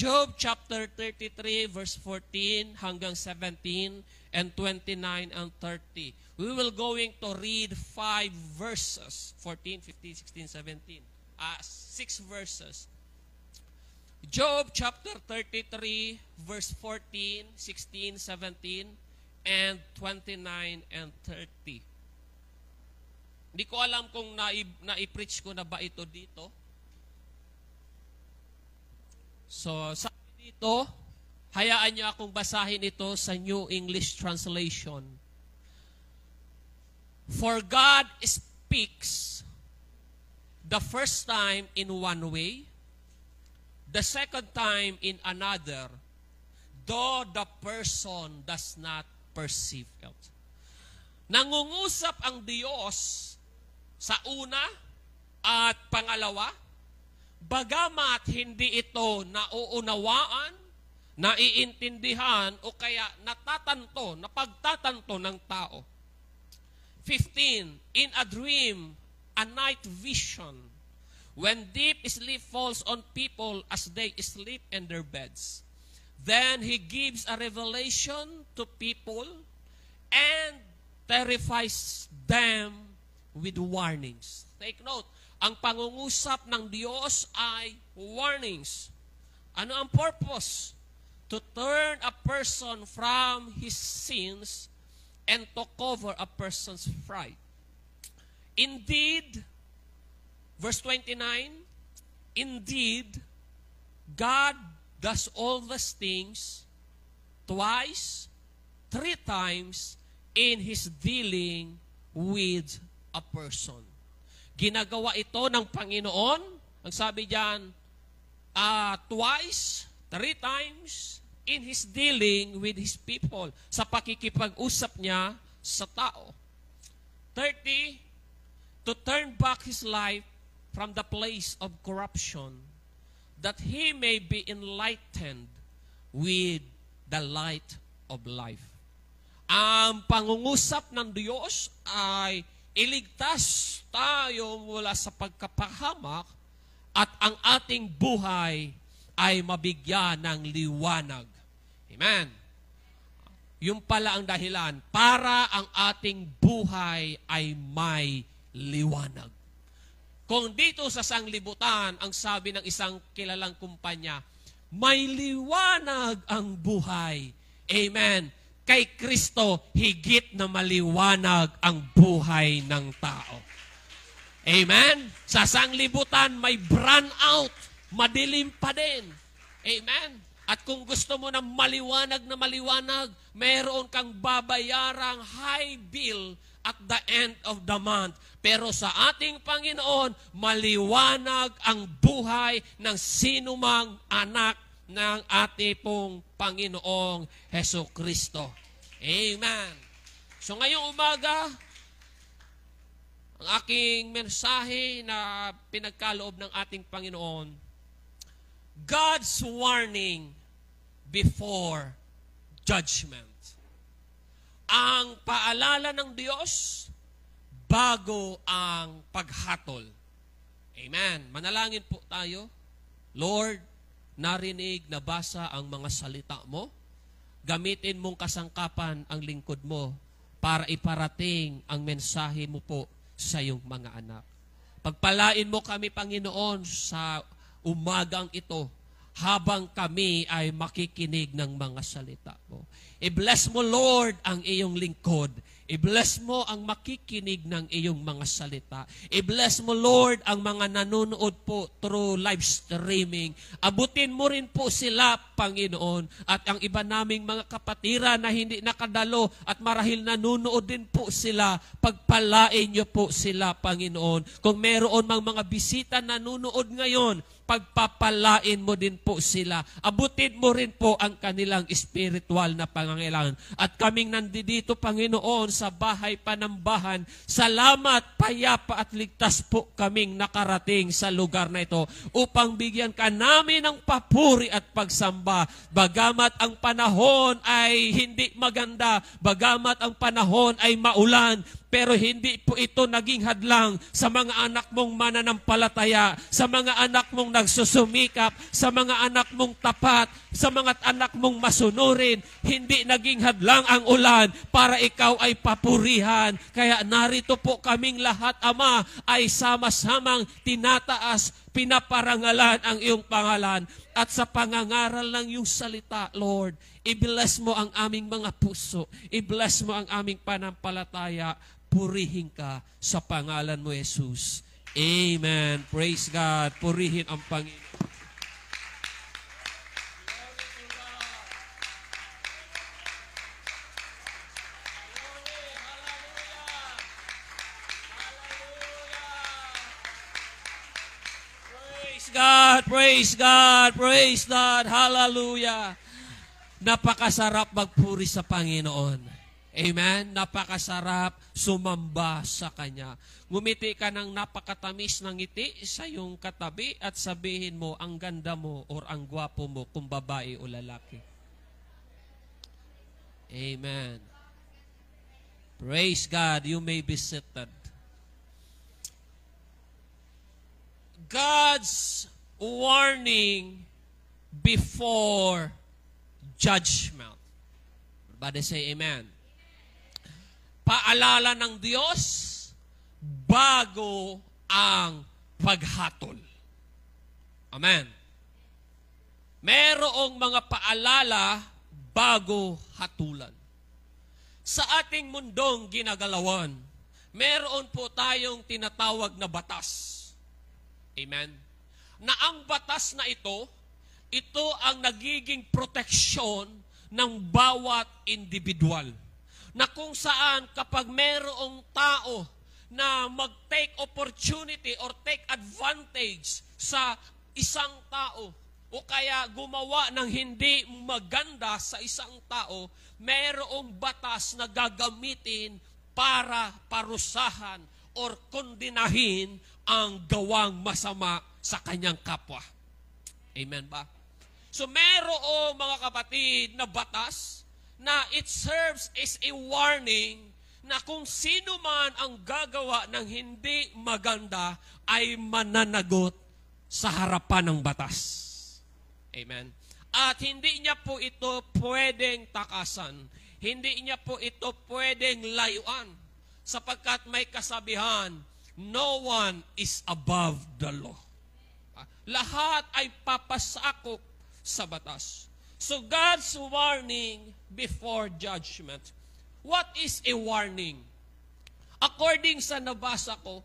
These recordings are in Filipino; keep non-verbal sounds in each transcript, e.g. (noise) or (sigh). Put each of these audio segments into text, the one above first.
Job chapter 33 verse 14 hanggang 17 and 29 and 30. We will going to read 5 verses, 14, 15, 16, 17. Uh, 6 verses. Job chapter 33 verse 14, 16, 17 and 29 and 30. Hindi ko alam kung na-preach ko na ba ito dito. So, sabi dito, hayaan niyo akong basahin ito sa New English Translation. For God speaks the first time in one way, the second time in another, though the person does not perceive it. Nangungusap ang Diyos sa una at pangalawa, Bagamat hindi ito nauunawaan, naiintindihan, o kaya natatanto, napagtatanto ng tao. 15. In a dream, a night vision, when deep sleep falls on people as they sleep in their beds, then he gives a revelation to people and terrifies them with warnings. Take note, ang pangungusap ng Diyos ay warnings. Ano ang purpose? To turn a person from his sins and to cover a person's fright. Indeed, verse 29, Indeed, God does all these things twice, three times in His dealing with a person. Ginagawa ito ng Panginoon. Ang sabi diyan, uh, ah, twice, three times in His dealing with His people sa pakikipag-usap niya sa tao. 30, to turn back his life from the place of corruption that he may be enlightened with the light of life. Ang pangungusap ng Diyos ay iligtas tayo mula sa pagkapahamak at ang ating buhay ay mabigyan ng liwanag. Amen. Yung pala ang dahilan para ang ating buhay ay may liwanag. Kung dito sa sanglibutan, ang sabi ng isang kilalang kumpanya, may liwanag ang buhay. Amen kay Kristo, higit na maliwanag ang buhay ng tao. Amen? Sa sanglibutan, may brown out. Madilim pa din. Amen? At kung gusto mo na maliwanag na maliwanag, meron kang babayarang high bill at the end of the month. Pero sa ating Panginoon, maliwanag ang buhay ng sinumang anak ng ating pong Panginoong Heso Kristo. Amen. So ngayong umaga, ang aking mensahe na pinagkaloob ng ating Panginoon, God's warning before judgment. Ang paalala ng Diyos bago ang paghatol. Amen. Manalangin po tayo. Lord, narinig, nabasa ang mga salita mo, gamitin mong kasangkapan ang lingkod mo para iparating ang mensahe mo po sa iyong mga anak. Pagpalain mo kami, Panginoon, sa umagang ito habang kami ay makikinig ng mga salita mo. I-bless mo, Lord, ang iyong lingkod. I-bless mo ang makikinig ng iyong mga salita. I-bless mo, Lord, ang mga nanonood po through live streaming. Abutin mo rin po sila, Panginoon, at ang iba naming mga kapatira na hindi nakadalo at marahil nanonood din po sila. Pagpalain niyo po sila, Panginoon. Kung meron mang mga bisita nanonood ngayon, pagpapalain mo din po sila. Abutin mo rin po ang kanilang spiritual na pangangailangan. At kaming nandito, Panginoon, sa bahay panambahan, salamat, payapa at ligtas po kaming nakarating sa lugar na ito upang bigyan ka namin ng papuri at pagsamba. Bagamat ang panahon ay hindi maganda, bagamat ang panahon ay maulan, pero hindi po ito naging hadlang sa mga anak mong mananampalataya, sa mga anak mong nagsusumikap, sa mga anak mong tapat, sa mga anak mong masunurin. Hindi naging hadlang ang ulan para ikaw ay papurihan. Kaya narito po kaming lahat, Ama, ay sama-samang tinataas pinaparangalan ang iyong pangalan at sa pangangaral ng iyong salita, Lord, i-bless mo ang aming mga puso, i-bless mo ang aming panampalataya, purihin ka sa pangalan mo, Jesus. Amen. Praise God. Purihin ang Panginoon. God, praise God, praise God, hallelujah. Napakasarap magpuri sa Panginoon. Amen? Napakasarap sumamba sa Kanya. Gumiti ka ng napakatamis ng ngiti sa iyong katabi at sabihin mo, ang ganda mo or ang gwapo mo kung babae o lalaki. Amen. Praise God, you may be seated. God's warning before judgment. Everybody say amen. Paalala ng Diyos bago ang paghatol. Amen. Merong mga paalala bago hatulan. Sa ating mundong ginagalawan, meron po tayong tinatawag na batas. Amen? Na ang batas na ito, ito ang nagiging proteksyon ng bawat individual. Na kung saan kapag merong tao na mag-take opportunity or take advantage sa isang tao o kaya gumawa ng hindi maganda sa isang tao, merong batas na gagamitin para parusahan or kondinahin ang gawang masama sa kanyang kapwa. Amen ba? So merong mga kapatid na batas na it serves as a warning na kung sino man ang gagawa ng hindi maganda ay mananagot sa harapan ng batas. Amen. At hindi niya po ito pwedeng takasan. Hindi niya po ito pwedeng layuan. Sapagkat may kasabihan, No one is above the law. Lahat ay papasakop sa batas. So God's warning before judgment. What is a warning? According sa nabasa ko,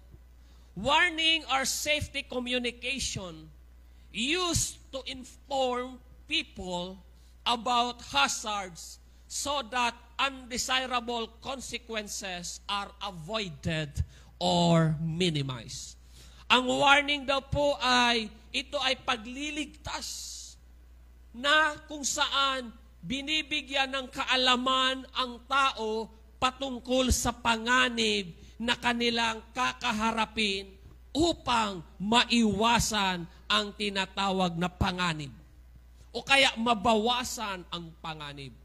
warning are safety communication used to inform people about hazards so that undesirable consequences are avoided or minimize. Ang warning daw po ay ito ay pagliligtas na kung saan binibigyan ng kaalaman ang tao patungkol sa panganib na kanilang kakaharapin upang maiwasan ang tinatawag na panganib. O kaya mabawasan ang panganib.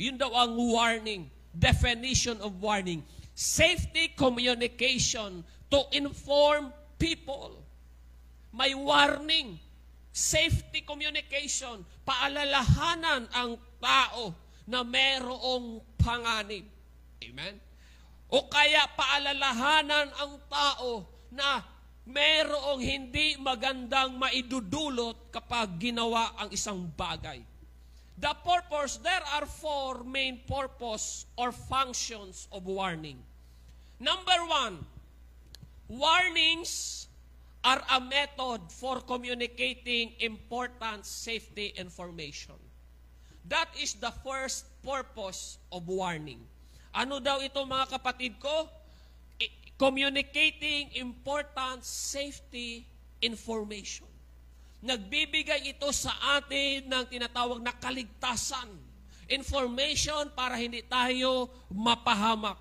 Yun daw ang warning, definition of warning safety communication to inform people. May warning, safety communication, paalalahanan ang tao na merong panganib. Amen? O kaya paalalahanan ang tao na merong hindi magandang maidudulot kapag ginawa ang isang bagay. The purpose, there are four main purpose or functions of warning. Number one, warnings are a method for communicating important safety information. That is the first purpose of warning. Ano daw ito mga kapatid ko? communicating important safety information. Nagbibigay ito sa atin ng tinatawag na kaligtasan. Information para hindi tayo mapahamak.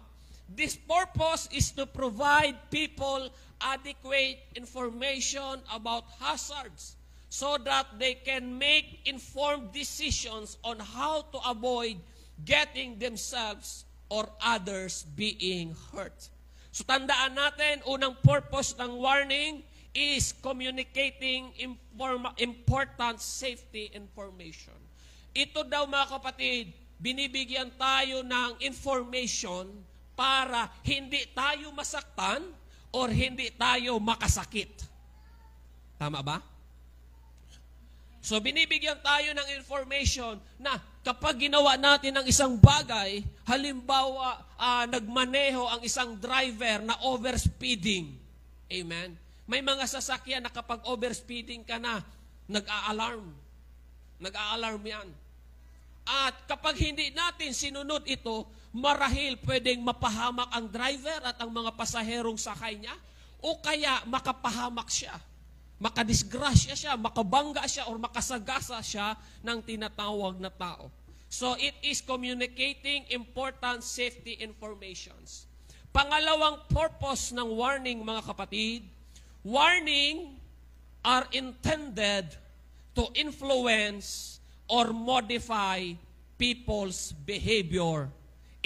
This purpose is to provide people adequate information about hazards so that they can make informed decisions on how to avoid getting themselves or others being hurt. So tandaan natin, unang purpose ng warning is communicating important safety information. Ito daw mga kapatid, binibigyan tayo ng information para hindi tayo masaktan or hindi tayo makasakit. Tama ba? So binibigyan tayo ng information na kapag ginawa natin ang isang bagay, halimbawa uh, nagmaneho ang isang driver na overspeeding. Amen. May mga sasakyan na kapag overspeeding ka na, nag-a-alarm. Nag-a-alarm yan. At kapag hindi natin sinunod ito, marahil pwedeng mapahamak ang driver at ang mga pasaherong sakay niya, o kaya makapahamak siya, makadisgrasya siya, makabangga siya, or makasagasa siya ng tinatawag na tao. So it is communicating important safety informations. Pangalawang purpose ng warning, mga kapatid, warning are intended to influence or modify people's behavior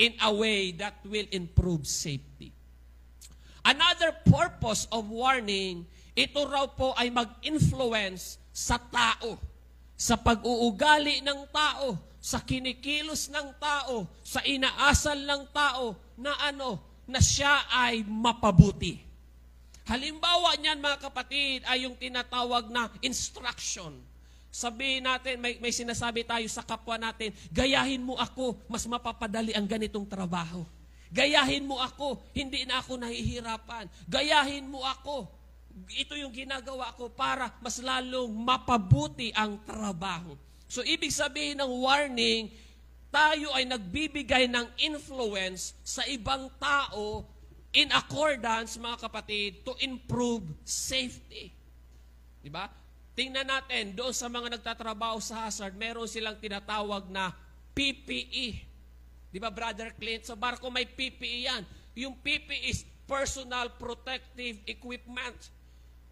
in a way that will improve safety. Another purpose of warning, ito raw po ay mag-influence sa tao, sa pag-uugali ng tao, sa kinikilos ng tao, sa inaasal ng tao na ano, na siya ay mapabuti. Halimbawa niyan mga kapatid ay yung tinatawag na instruction Sabihin natin, may, may sinasabi tayo sa kapwa natin, gayahin mo ako, mas mapapadali ang ganitong trabaho. Gayahin mo ako, hindi na ako nahihirapan. Gayahin mo ako. Ito yung ginagawa ko para mas lalong mapabuti ang trabaho. So, ibig sabihin ng warning, tayo ay nagbibigay ng influence sa ibang tao in accordance, mga kapatid, to improve safety. Di ba? Tingnan natin, doon sa mga nagtatrabaho sa hazard, meron silang tinatawag na PPE. Di ba, Brother Clint? So, barko may PPE yan. Yung PPE is Personal Protective Equipment.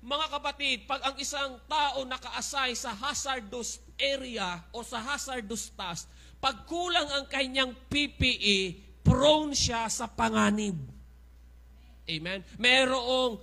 Mga kapatid, pag ang isang tao naka-assign sa hazardous area o sa hazardous task, pag kulang ang kanyang PPE, prone siya sa panganib. Amen? Merong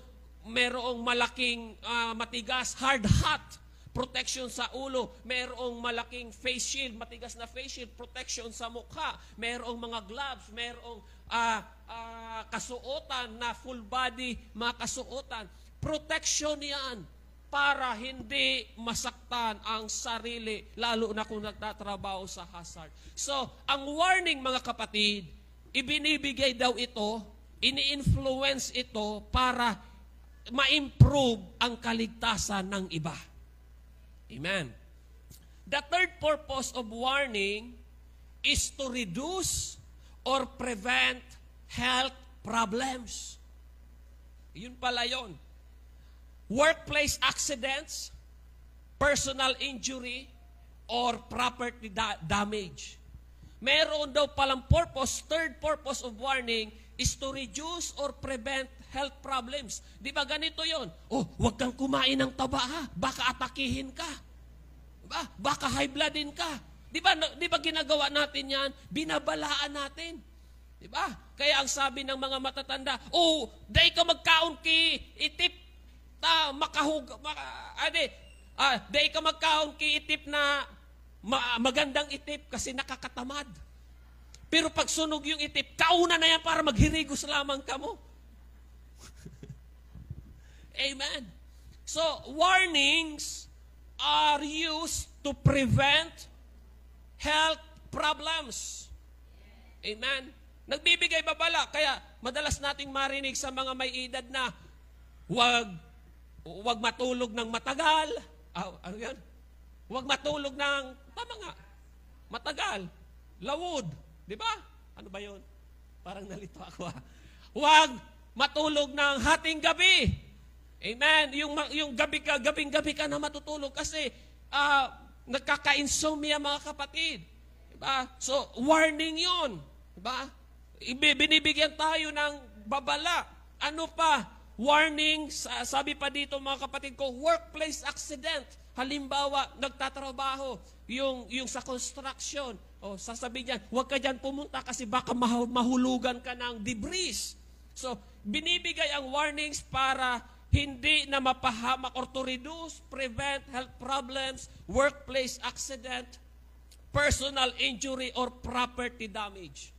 merong malaking uh, matigas, hard hat, protection sa ulo, merong malaking face shield, matigas na face shield, protection sa mukha, merong mga gloves, merong uh, uh, kasuotan na full body, mga kasuotan. Protection yan para hindi masaktan ang sarili, lalo na kung nagtatrabaho sa hazard. So, ang warning mga kapatid, ibinibigay daw ito, ini-influence ito para ma-improve ang kaligtasan ng iba. Amen. The third purpose of warning is to reduce or prevent health problems. Yun pala yun. Workplace accidents, personal injury, or property da- damage. Meron daw palang purpose, third purpose of warning is to reduce or prevent health problems. Di ba ganito yon? Oh, huwag kang kumain ng taba ha. Baka atakihin ka. Diba? Baka high blood din ka. Di diba, ba, di ba ginagawa natin yan? Binabalaan natin. Di ba? Kaya ang sabi ng mga matatanda, Oh, day ka magkaon ki itip ta makahug maka, ade, ah, day ka magkaon ki itip na ma, magandang itip kasi nakakatamad. Pero pag sunog yung itip, kauna na yan para maghirigos lamang ka mo. Amen. So, warnings are used to prevent health problems. Amen. Nagbibigay babala. Kaya madalas nating marinig sa mga may edad na huwag wag matulog ng matagal. Ah, ano yan? Huwag matulog ng, tama nga, matagal. Lawod. Di ba? Ano ba yon? Parang nalito ako ha. Ah. Huwag matulog ng hating gabi. Amen. Yung, yung gabi ka, gabing gabi ka na matutulog kasi uh, ah, nagkaka-insomnia mga kapatid. Diba? So, warning yun. Diba? Binibigyan tayo ng babala. Ano pa? Warning, sabi pa dito mga kapatid ko, workplace accident. Halimbawa, nagtatrabaho, yung, yung sa construction, o sasabihin niyan, huwag ka dyan pumunta kasi baka mahulugan ka ng debris. So, binibigay ang warnings para hindi na mapahamak or to reduce, prevent health problems, workplace accident, personal injury, or property damage.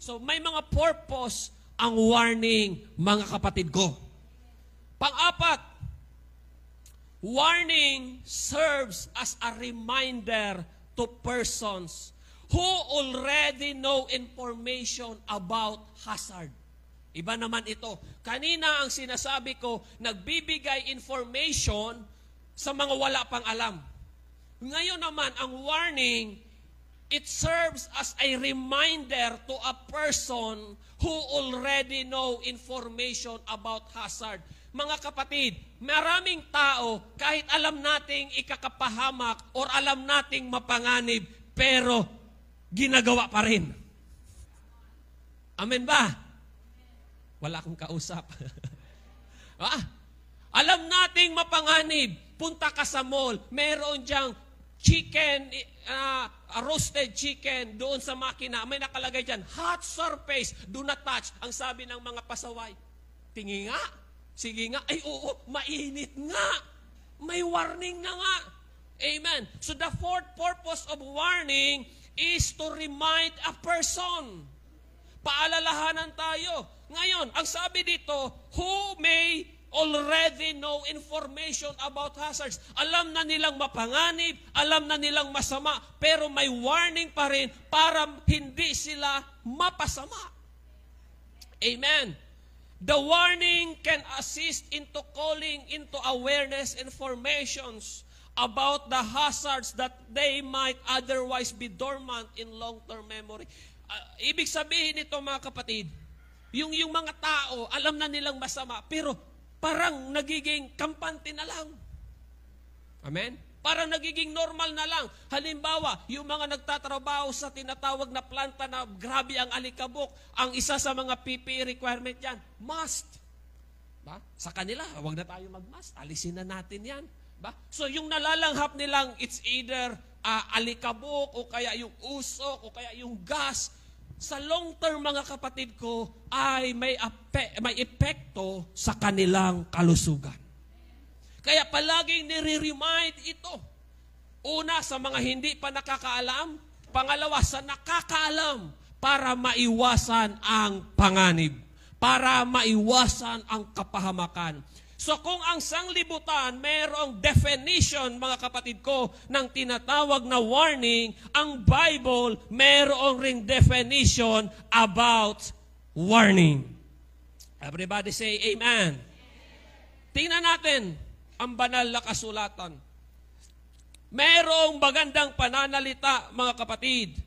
So may mga purpose ang warning, mga kapatid ko. Pang-apat, warning serves as a reminder to persons who already know information about hazard. Iba naman ito. Kanina ang sinasabi ko, nagbibigay information sa mga wala pang alam. Ngayon naman, ang warning, it serves as a reminder to a person who already know information about hazard. Mga kapatid, maraming tao, kahit alam nating ikakapahamak or alam nating mapanganib, pero ginagawa pa rin. Amen ba? Wala akong kausap. (laughs) ah, alam nating mapanganib. Punta ka sa mall, meron diyang chicken, uh, roasted chicken doon sa makina. May nakalagay diyan, hot surface, do not touch. Ang sabi ng mga pasaway, tingi nga, sige nga, ay oo, mainit nga. May warning na nga. Amen. So the fourth purpose of warning is to remind a person. Paalalahanan tayo ngayon, ang sabi dito, who may already know information about hazards. Alam na nilang mapanganib, alam na nilang masama, pero may warning pa rin para hindi sila mapasama. Amen. The warning can assist into calling into awareness informations about the hazards that they might otherwise be dormant in long-term memory. Uh, ibig sabihin nito mga kapatid, yung, yung mga tao, alam na nilang masama, pero parang nagiging kampante na lang. Amen? Parang nagiging normal na lang. Halimbawa, yung mga nagtatrabaho sa tinatawag na planta na grabe ang alikabok, ang isa sa mga PPE requirement yan, must. Ba? Sa kanila, wag na tayo mag-must. Alisin na natin yan. Ba? So yung nalalanghap nilang, it's either uh, alikabok o kaya yung usok o kaya yung gas, sa long term mga kapatid ko ay may, ape, may epekto sa kanilang kalusugan. Kaya palaging nire-remind ito. Una, sa mga hindi pa nakakaalam. Pangalawa, sa nakakaalam para maiwasan ang panganib, para maiwasan ang kapahamakan So kung ang sanglibutan mayroong definition, mga kapatid ko, ng tinatawag na warning, ang Bible mayroong ring definition about warning. Everybody say amen. Tingnan natin ang banal na kasulatan. Mayroong bagandang pananalita, mga kapatid.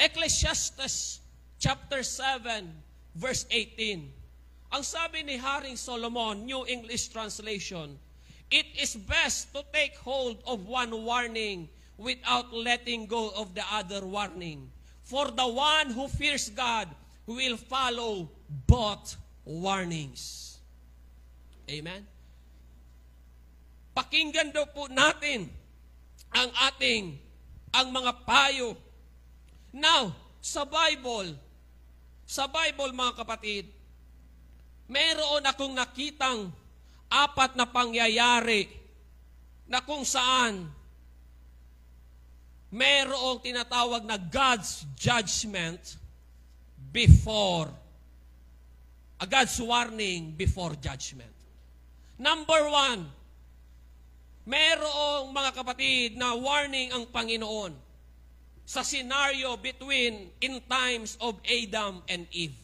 Ecclesiastes chapter 7, verse 18. Ang sabi ni Haring Solomon, New English Translation, It is best to take hold of one warning without letting go of the other warning. For the one who fears God will follow both warnings. Amen? Pakinggan daw po natin ang ating, ang mga payo. Now, sa Bible, sa Bible mga kapatid, meron akong nakitang apat na pangyayari na kung saan merong tinatawag na God's judgment before a God's warning before judgment. Number one, merong mga kapatid na warning ang Panginoon sa scenario between in times of Adam and Eve.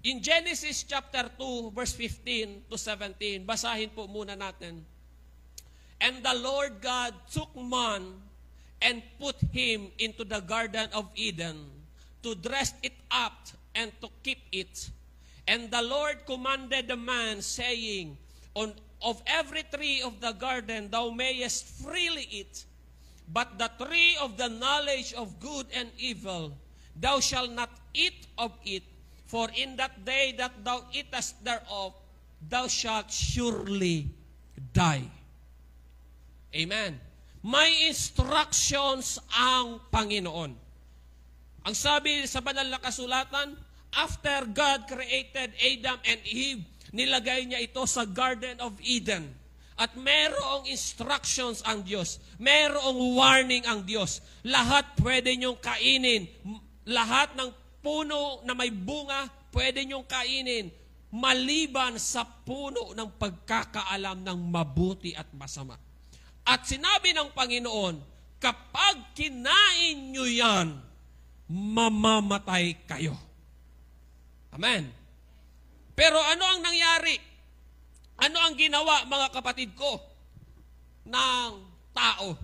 In Genesis chapter 2, verse 15 to 17, basahin po muna natin. And the Lord God took man and put him into the Garden of Eden to dress it up and to keep it. And the Lord commanded the man, saying, On, Of every tree of the garden thou mayest freely eat, but the tree of the knowledge of good and evil thou shalt not eat of it, For in that day that thou eatest thereof, thou shalt surely die. Amen. May instructions ang Panginoon. Ang sabi sa banal na kasulatan, after God created Adam and Eve, nilagay niya ito sa Garden of Eden. At merong instructions ang Diyos. Merong warning ang Diyos. Lahat pwede niyong kainin. Lahat ng puno na may bunga, pwede niyong kainin maliban sa puno ng pagkakaalam ng mabuti at masama. At sinabi ng Panginoon, kapag kinain niyo yan, mamamatay kayo. Amen. Pero ano ang nangyari? Ano ang ginawa mga kapatid ko ng tao?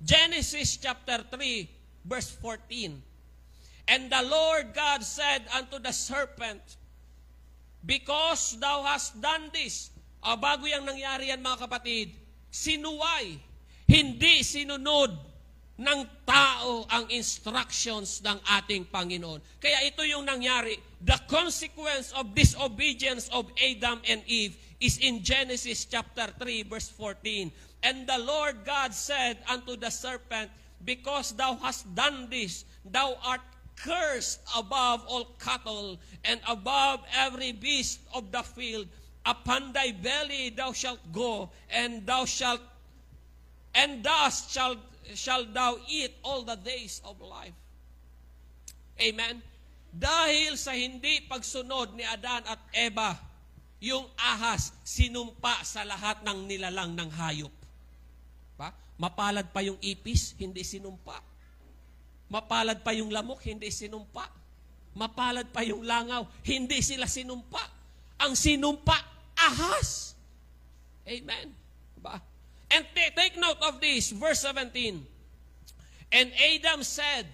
Genesis chapter 3 verse 14. And the Lord God said unto the serpent, Because thou hast done this, oh, bago yung nangyari yan mga kapatid, sinuway, hindi sinunod ng tao ang instructions ng ating Panginoon. Kaya ito yung nangyari. The consequence of disobedience of Adam and Eve is in Genesis chapter 3 verse 14. And the Lord God said unto the serpent, Because thou hast done this, thou art cursed above all cattle and above every beast of the field. Upon thy belly thou shalt go, and thou shalt and thus shalt shall thou eat all the days of life. Amen? Dahil sa hindi pagsunod ni Adan at Eva, yung ahas sinumpa sa lahat ng nilalang ng hayop. Pa? Mapalad pa yung ipis, hindi sinumpa. Mapalad pa yung lamok, hindi sinumpa. Mapalad pa yung langaw, hindi sila sinumpa. Ang sinumpa, ahas. Amen. Ba? And take note of this, verse 17. And Adam said,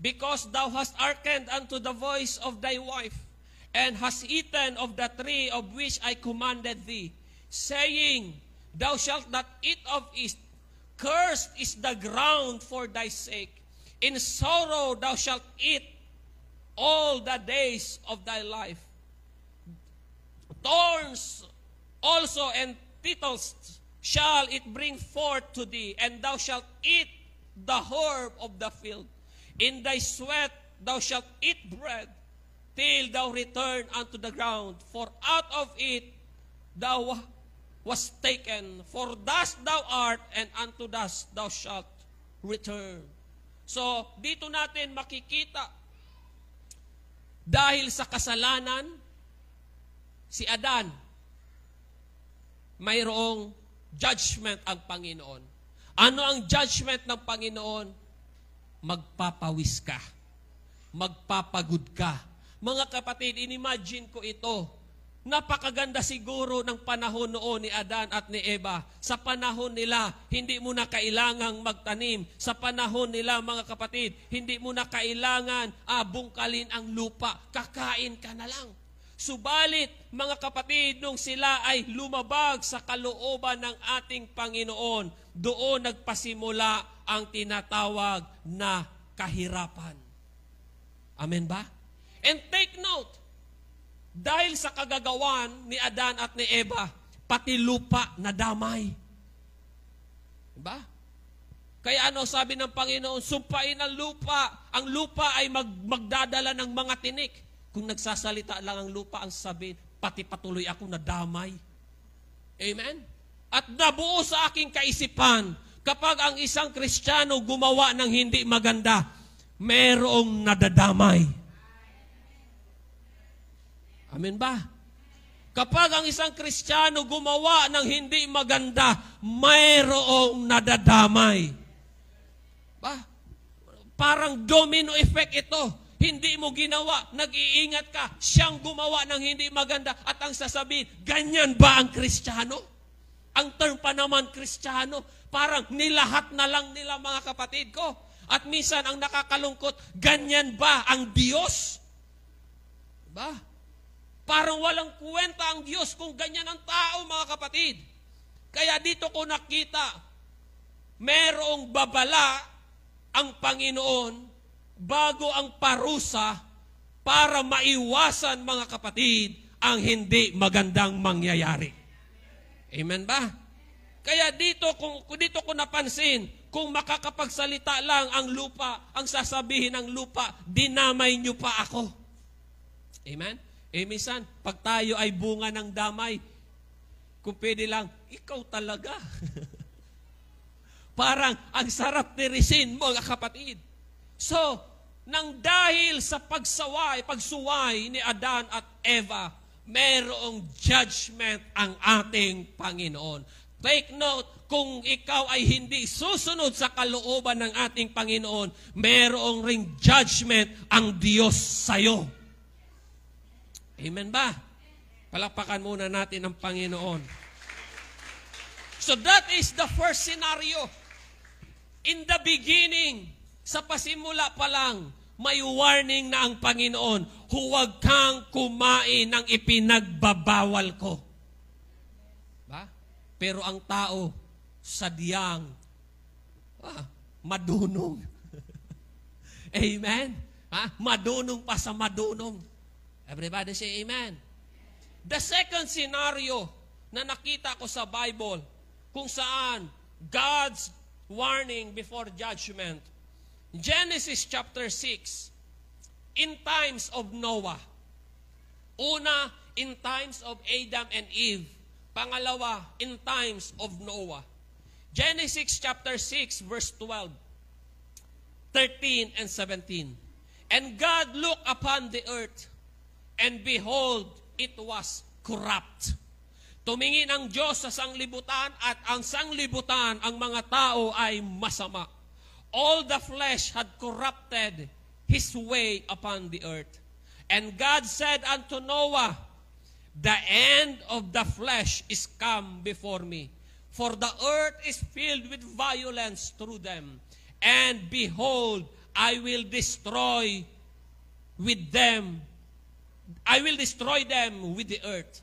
Because thou hast hearkened unto the voice of thy wife, and hast eaten of the tree of which I commanded thee, saying, Thou shalt not eat of it. Cursed is the ground for thy sake. In sorrow thou shalt eat all the days of thy life. Thorns also and thistles shall it bring forth to thee, and thou shalt eat the herb of the field. In thy sweat thou shalt eat bread, till thou return unto the ground, for out of it thou wast taken, for dust thou art, and unto dust thou shalt return. So, dito natin makikita dahil sa kasalanan si Adan mayroong judgment ang Panginoon. Ano ang judgment ng Panginoon? Magpapawis ka. Magpapagod ka. Mga kapatid, inimagine ko ito Napakaganda siguro ng panahon noon ni Adan at ni Eva. Sa panahon nila, hindi mo na kailangang magtanim. Sa panahon nila, mga kapatid, hindi mo na kailangan abungkalin ah, ang lupa. Kakain ka na lang. Subalit, mga kapatid, nung sila ay lumabag sa kalooban ng ating Panginoon, doon nagpasimula ang tinatawag na kahirapan. Amen ba? And take note, dahil sa kagagawan ni Adan at ni Eva, pati lupa na damay. Diba? Kaya ano sabi ng Panginoon, sumpain ang lupa. Ang lupa ay mag, magdadala ng mga tinik. Kung nagsasalita lang ang lupa, ang sabi, pati patuloy ako na damay. Amen? At nabuo sa aking kaisipan, kapag ang isang Kristiyano gumawa ng hindi maganda, merong nadadamay. Amen ba? Kapag ang isang Kristiyano gumawa ng hindi maganda, mayroong nadadamay. Ba? Parang domino effect ito. Hindi mo ginawa, nag-iingat ka, siyang gumawa ng hindi maganda at ang sasabihin, ganyan ba ang Kristiyano? Ang term pa naman Kristiyano, parang nilahat na lang nila mga kapatid ko. At minsan ang nakakalungkot, ganyan ba ang Diyos? Diba? Parang walang kwenta ang Diyos kung ganyan ang tao, mga kapatid. Kaya dito ko nakita, merong babala ang Panginoon bago ang parusa para maiwasan, mga kapatid, ang hindi magandang mangyayari. Amen ba? Kaya dito, kung, dito ko napansin, kung makakapagsalita lang ang lupa, ang sasabihin ng lupa, dinamay niyo pa ako. Amen? Eh minsan, pag tayo ay bunga ng damay, kung pwede lang, ikaw talaga. (laughs) Parang ang sarap tirisin mo, kapatid. So, nang dahil sa pagsaway, pagsuway ni Adan at Eva, merong judgment ang ating Panginoon. Take note, kung ikaw ay hindi susunod sa kalooban ng ating Panginoon, merong ring judgment ang Diyos sa iyo. Amen ba? Palakpakan muna natin ang Panginoon. So that is the first scenario. In the beginning, sa pasimula pa lang, may warning na ang Panginoon, huwag kang kumain ng ipinagbabawal ko. Ba? Pero ang tao, sadyang, ah, madunong. (laughs) Amen? Ha? Madunong pa sa madunong. Everybody say amen. The second scenario na nakita ko sa Bible kung saan God's warning before judgment. Genesis chapter 6, in times of Noah. Una, in times of Adam and Eve. Pangalawa, in times of Noah. Genesis chapter 6, verse 12, 13, and 17. And God looked upon the earth, And behold, it was corrupt. Tumingin ang Diyos sa sanglibutan at ang sanglibutan, ang mga tao ay masama. All the flesh had corrupted his way upon the earth. And God said unto Noah, The end of the flesh is come before me, for the earth is filled with violence through them. And behold, I will destroy with them I will destroy them with the earth.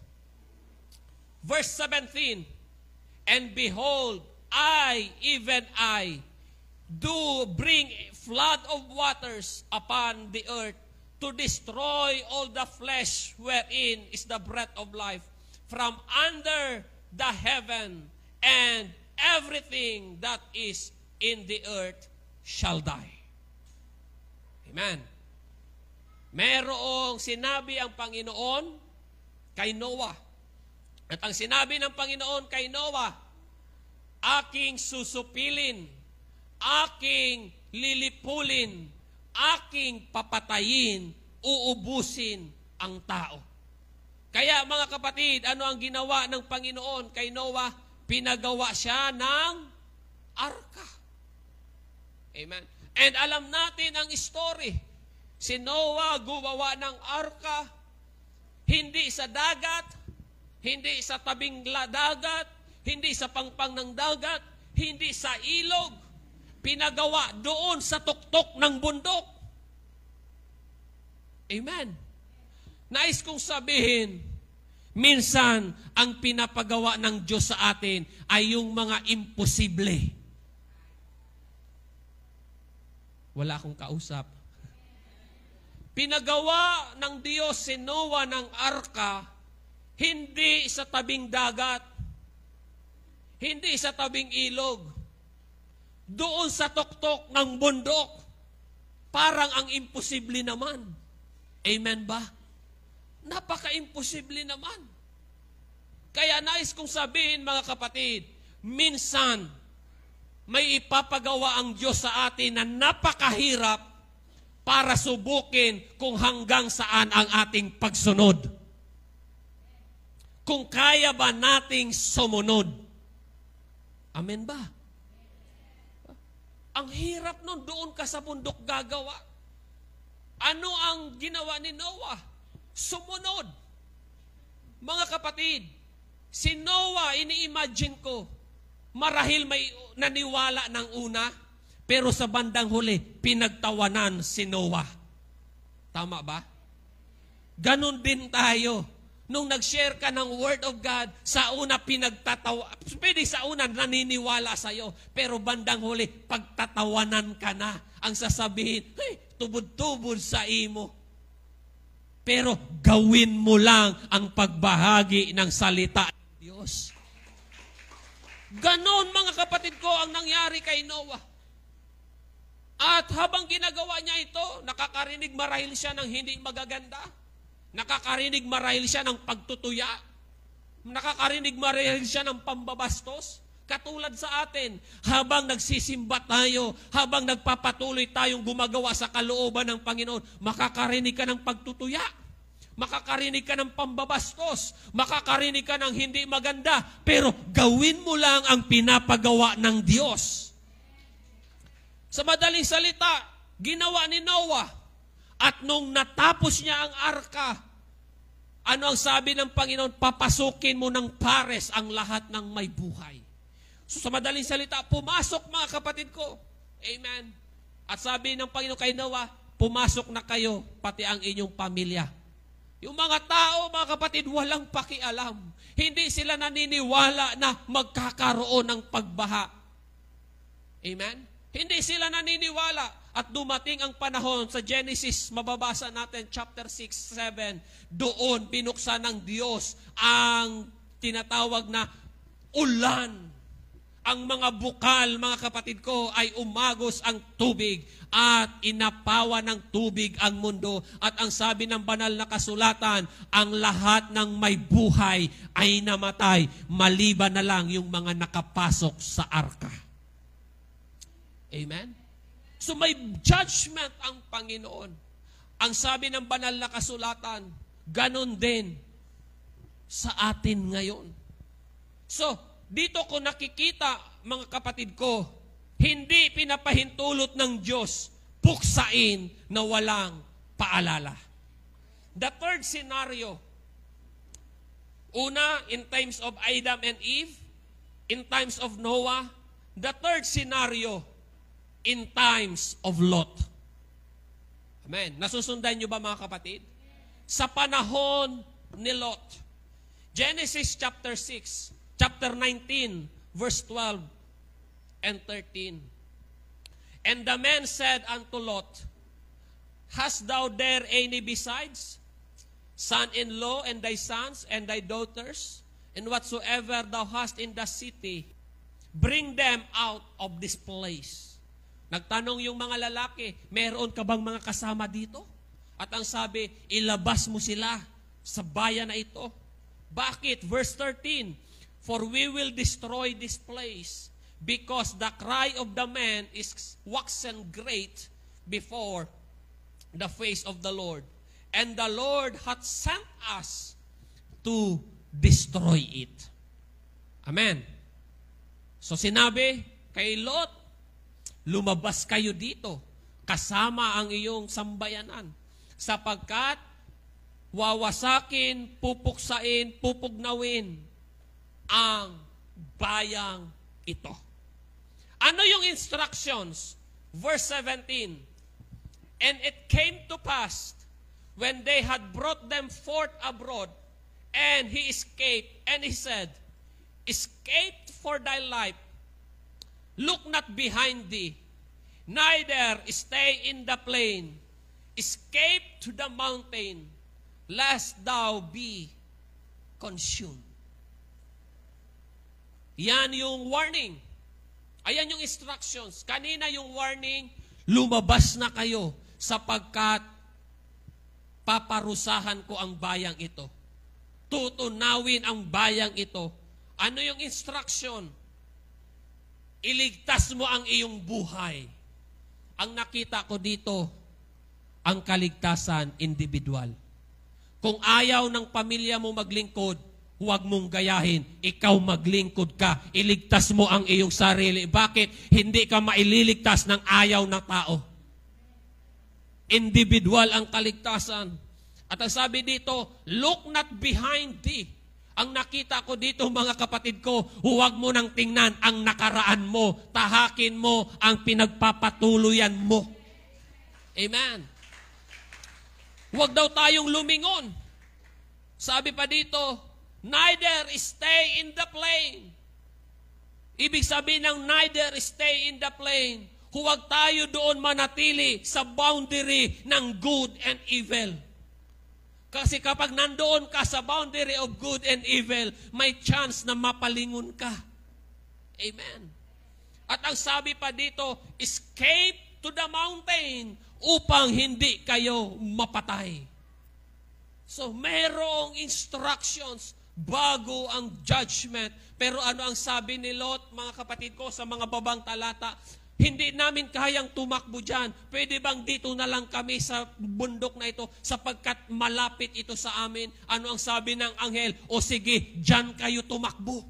Verse 17, And behold, I, even I, do bring flood of waters upon the earth to destroy all the flesh wherein is the breath of life from under the heaven and everything that is in the earth shall die. Amen. Merong sinabi ang Panginoon kay Noah. At ang sinabi ng Panginoon kay Noah, aking susupilin, aking lilipulin, aking papatayin, uubusin ang tao. Kaya mga kapatid, ano ang ginawa ng Panginoon kay Noah? Pinagawa siya ng arka. Amen. And alam natin ang story Si Noah gumawa ng arka, hindi sa dagat, hindi sa tabing dagat, hindi sa pangpang ng dagat, hindi sa ilog, pinagawa doon sa tuktok ng bundok. Amen. Nais kong sabihin, minsan ang pinapagawa ng Diyos sa atin ay yung mga imposible. Wala akong kausap Pinagawa ng Diyos si Noah ng arka hindi sa tabing dagat, hindi sa tabing ilog, doon sa tuktok ng bundok. Parang ang imposible naman. Amen ba? Napaka-imposible naman. Kaya nais kong sabihin mga kapatid, minsan may ipapagawa ang Diyos sa atin na napakahirap para subukin kung hanggang saan ang ating pagsunod. Kung kaya ba nating sumunod. Amen ba? Ang hirap nun, doon ka sa bundok gagawa. Ano ang ginawa ni Noah? Sumunod. Mga kapatid, si Noah, iniimagine ko, marahil may naniwala ng una, pero sa bandang huli, pinagtawanan si Noah. Tama ba? Ganon din tayo. Nung nag-share ka ng Word of God, sa una pinagtatawa, pwede sa una naniniwala sa'yo, pero bandang huli, pagtatawanan ka na. Ang sasabihin, hey, tubod-tubod sa imo. Pero gawin mo lang ang pagbahagi ng salita ng Diyos. Ganon, mga kapatid ko, ang nangyari kay Noah. At habang ginagawa niya ito, nakakarinig marahil siya ng hindi magaganda. Nakakarinig marahil siya ng pagtutuya. Nakakarinig marahil siya ng pambabastos. Katulad sa atin, habang nagsisimba tayo, habang nagpapatuloy tayong gumagawa sa kalooban ng Panginoon, makakarinig ka ng pagtutuya. Makakarinig ka ng pambabastos. Makakarinig ka ng hindi maganda. Pero gawin mo lang ang pinapagawa ng Diyos. Sa madaling salita, ginawa ni Noah. At nung natapos niya ang arka, ano ang sabi ng Panginoon? Papasukin mo ng pares ang lahat ng may buhay. So sa madaling salita, pumasok mga kapatid ko. Amen. At sabi ng Panginoon kay Noah, pumasok na kayo, pati ang inyong pamilya. Yung mga tao, mga kapatid, walang pakialam. Hindi sila naniniwala na magkakaroon ng pagbaha. Amen? Hindi sila naniniwala. At dumating ang panahon sa Genesis, mababasa natin chapter 6, 7, doon binuksan ng Diyos ang tinatawag na ulan. Ang mga bukal, mga kapatid ko, ay umagos ang tubig at inapawa ng tubig ang mundo. At ang sabi ng banal na kasulatan, ang lahat ng may buhay ay namatay, maliban na lang yung mga nakapasok sa arka. Amen? So may judgment ang Panginoon. Ang sabi ng banal na kasulatan, ganon din sa atin ngayon. So, dito ko nakikita, mga kapatid ko, hindi pinapahintulot ng Diyos puksain na walang paalala. The third scenario, una, in times of Adam and Eve, in times of Noah, the third scenario, in times of Lot. Amen. Nasusundan nyo ba mga kapatid? Sa panahon ni Lot. Genesis chapter 6, chapter 19, verse 12 and 13. And the man said unto Lot, Hast thou there any besides? Son-in-law and thy sons and thy daughters, and whatsoever thou hast in the city, bring them out of this place. Nagtanong yung mga lalaki, meron ka bang mga kasama dito? At ang sabi, ilabas mo sila sa bayan na ito. Bakit? Verse 13, For we will destroy this place because the cry of the man is waxen great before the face of the Lord. And the Lord hath sent us to destroy it. Amen. So sinabi kay Lot, lumabas kayo dito kasama ang iyong sambayanan sapagkat wawasakin, pupuksain, pupugnawin ang bayang ito. Ano yung instructions? Verse 17, And it came to pass, when they had brought them forth abroad, and he escaped, and he said, Escape for thy life, look not behind thee, Neither stay in the plain, escape to the mountain, lest thou be consumed. Yan yung warning. Ayan yung instructions. Kanina yung warning, lumabas na kayo sapagkat paparusahan ko ang bayang ito. Tutunawin ang bayang ito. Ano yung instruction? Iligtas mo ang iyong buhay ang nakita ko dito, ang kaligtasan individual. Kung ayaw ng pamilya mo maglingkod, huwag mong gayahin. Ikaw maglingkod ka. Iligtas mo ang iyong sarili. Bakit? Hindi ka maililigtas ng ayaw ng tao. Individual ang kaligtasan. At ang sabi dito, look not behind thee ang nakita ko dito mga kapatid ko, huwag mo nang tingnan ang nakaraan mo. Tahakin mo ang pinagpapatuloyan mo. Amen. Huwag daw tayong lumingon. Sabi pa dito, neither stay in the plane. Ibig sabihin ng neither stay in the plane. Huwag tayo doon manatili sa boundary ng good and evil. Kasi kapag nandoon ka sa boundary of good and evil, may chance na mapalingon ka. Amen. At ang sabi pa dito, escape to the mountain upang hindi kayo mapatay. So, mayroong instructions bago ang judgment. Pero ano ang sabi ni Lot, mga kapatid ko, sa mga babang talata? Hindi namin kayang tumakbo dyan. Pwede bang dito na lang kami sa bundok na ito sapagkat malapit ito sa amin? Ano ang sabi ng anghel? O sige, dyan kayo tumakbo.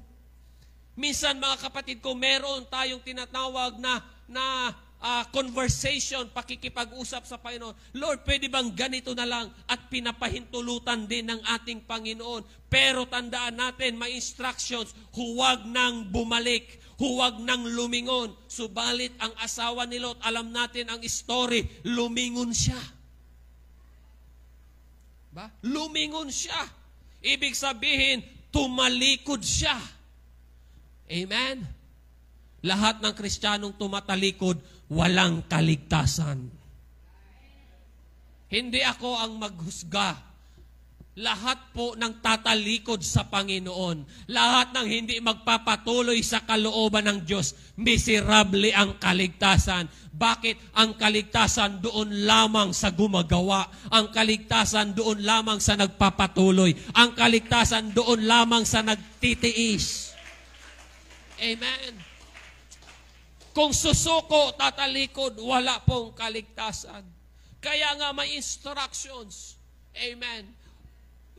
Minsan mga kapatid ko, meron tayong tinatawag na, na uh, conversation, pakikipag-usap sa Panginoon. Lord, pwede bang ganito na lang at pinapahintulutan din ng ating Panginoon. Pero tandaan natin, may instructions, huwag nang bumalik huwag nang lumingon. Subalit ang asawa ni Lot, alam natin ang story, lumingon siya. Ba? Lumingon siya. Ibig sabihin, tumalikod siya. Amen? Lahat ng Kristiyanong tumatalikod, walang kaligtasan. Hindi ako ang maghusga lahat po ng tatalikod sa Panginoon, lahat ng hindi magpapatuloy sa kalooban ng Diyos, miserable ang kaligtasan. Bakit? Ang kaligtasan doon lamang sa gumagawa. Ang kaligtasan doon lamang sa nagpapatuloy. Ang kaligtasan doon lamang sa nagtitiis. Amen. Kung susuko, tatalikod, wala pong kaligtasan. Kaya nga may instructions. Amen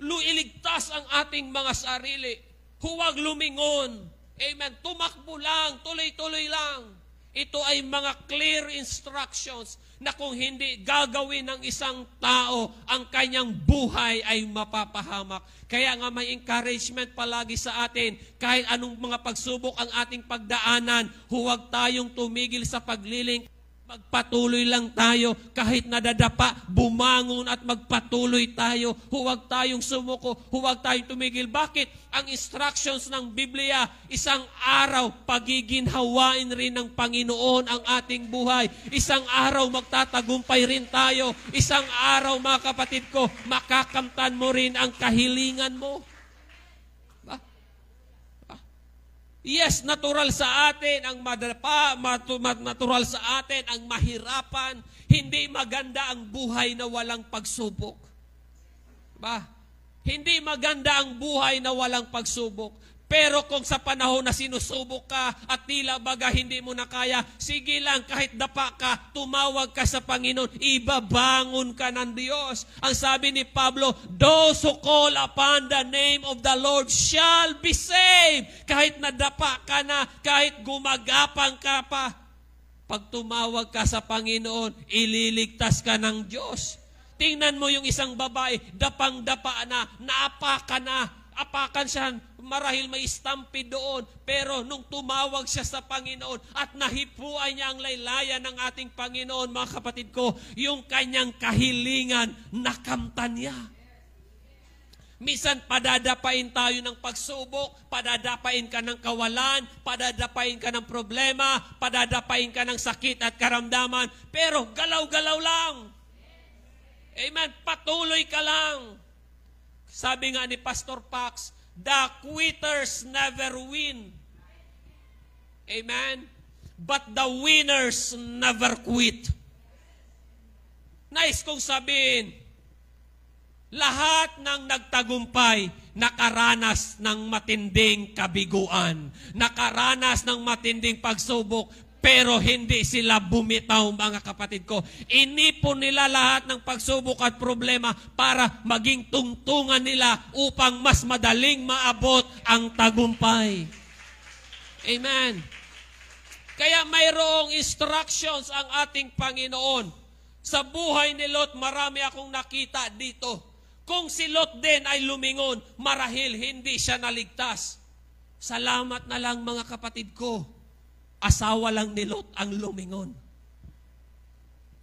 luiligtas ang ating mga sarili. Huwag lumingon. Amen. Tumakbo lang, tuloy-tuloy lang. Ito ay mga clear instructions na kung hindi gagawin ng isang tao, ang kanyang buhay ay mapapahamak. Kaya nga may encouragement palagi sa atin, kahit anong mga pagsubok ang ating pagdaanan, huwag tayong tumigil sa pagliling Magpatuloy lang tayo kahit nadadapa, bumangon at magpatuloy tayo. Huwag tayong sumuko, huwag tayong tumigil. Bakit? Ang instructions ng Biblia, isang araw pagiginhawain rin ng Panginoon ang ating buhay. Isang araw magtatagumpay rin tayo. Isang araw, mga kapatid ko, makakamtan mo rin ang kahilingan mo. Yes, natural sa atin ang madapa, natural sa atin ang mahirapan, hindi maganda ang buhay na walang pagsubok. Ba? Hindi maganda ang buhay na walang pagsubok. Pero kung sa panahon na sinusubok ka at tila baga hindi mo na kaya, sige lang kahit dapa ka, tumawag ka sa Panginoon, ibabangon ka ng Diyos. Ang sabi ni Pablo, those who call upon the name of the Lord shall be saved. Kahit nadapa ka na, kahit gumagapang ka pa, pag tumawag ka sa Panginoon, ililigtas ka ng Diyos. Tingnan mo yung isang babae, dapang-dapa na, naapa ka na, apakan siya, marahil may stampid doon. Pero nung tumawag siya sa Panginoon at nahipuan niya ang laylayan ng ating Panginoon, mga kapatid ko, yung kanyang kahilingan, nakamtan niya. Misan padadapain tayo ng pagsubok, padadapain ka ng kawalan, padadapain ka ng problema, padadapain ka ng sakit at karamdaman, pero galaw-galaw lang. Amen. Patuloy ka lang. Sabi nga ni Pastor Pax, the quitters never win. Amen? But the winners never quit. Nice kong sabihin, lahat ng nagtagumpay, nakaranas ng matinding kabiguan, nakaranas ng matinding pagsubok, pero hindi sila bumitaw, mga kapatid ko. Inipon nila lahat ng pagsubok at problema para maging tungtungan nila upang mas madaling maabot ang tagumpay. Amen. Kaya mayroong instructions ang ating Panginoon. Sa buhay ni Lot, marami akong nakita dito. Kung si Lot din ay lumingon, marahil hindi siya naligtas. Salamat na lang mga kapatid ko asawa lang ni Lot ang lumingon.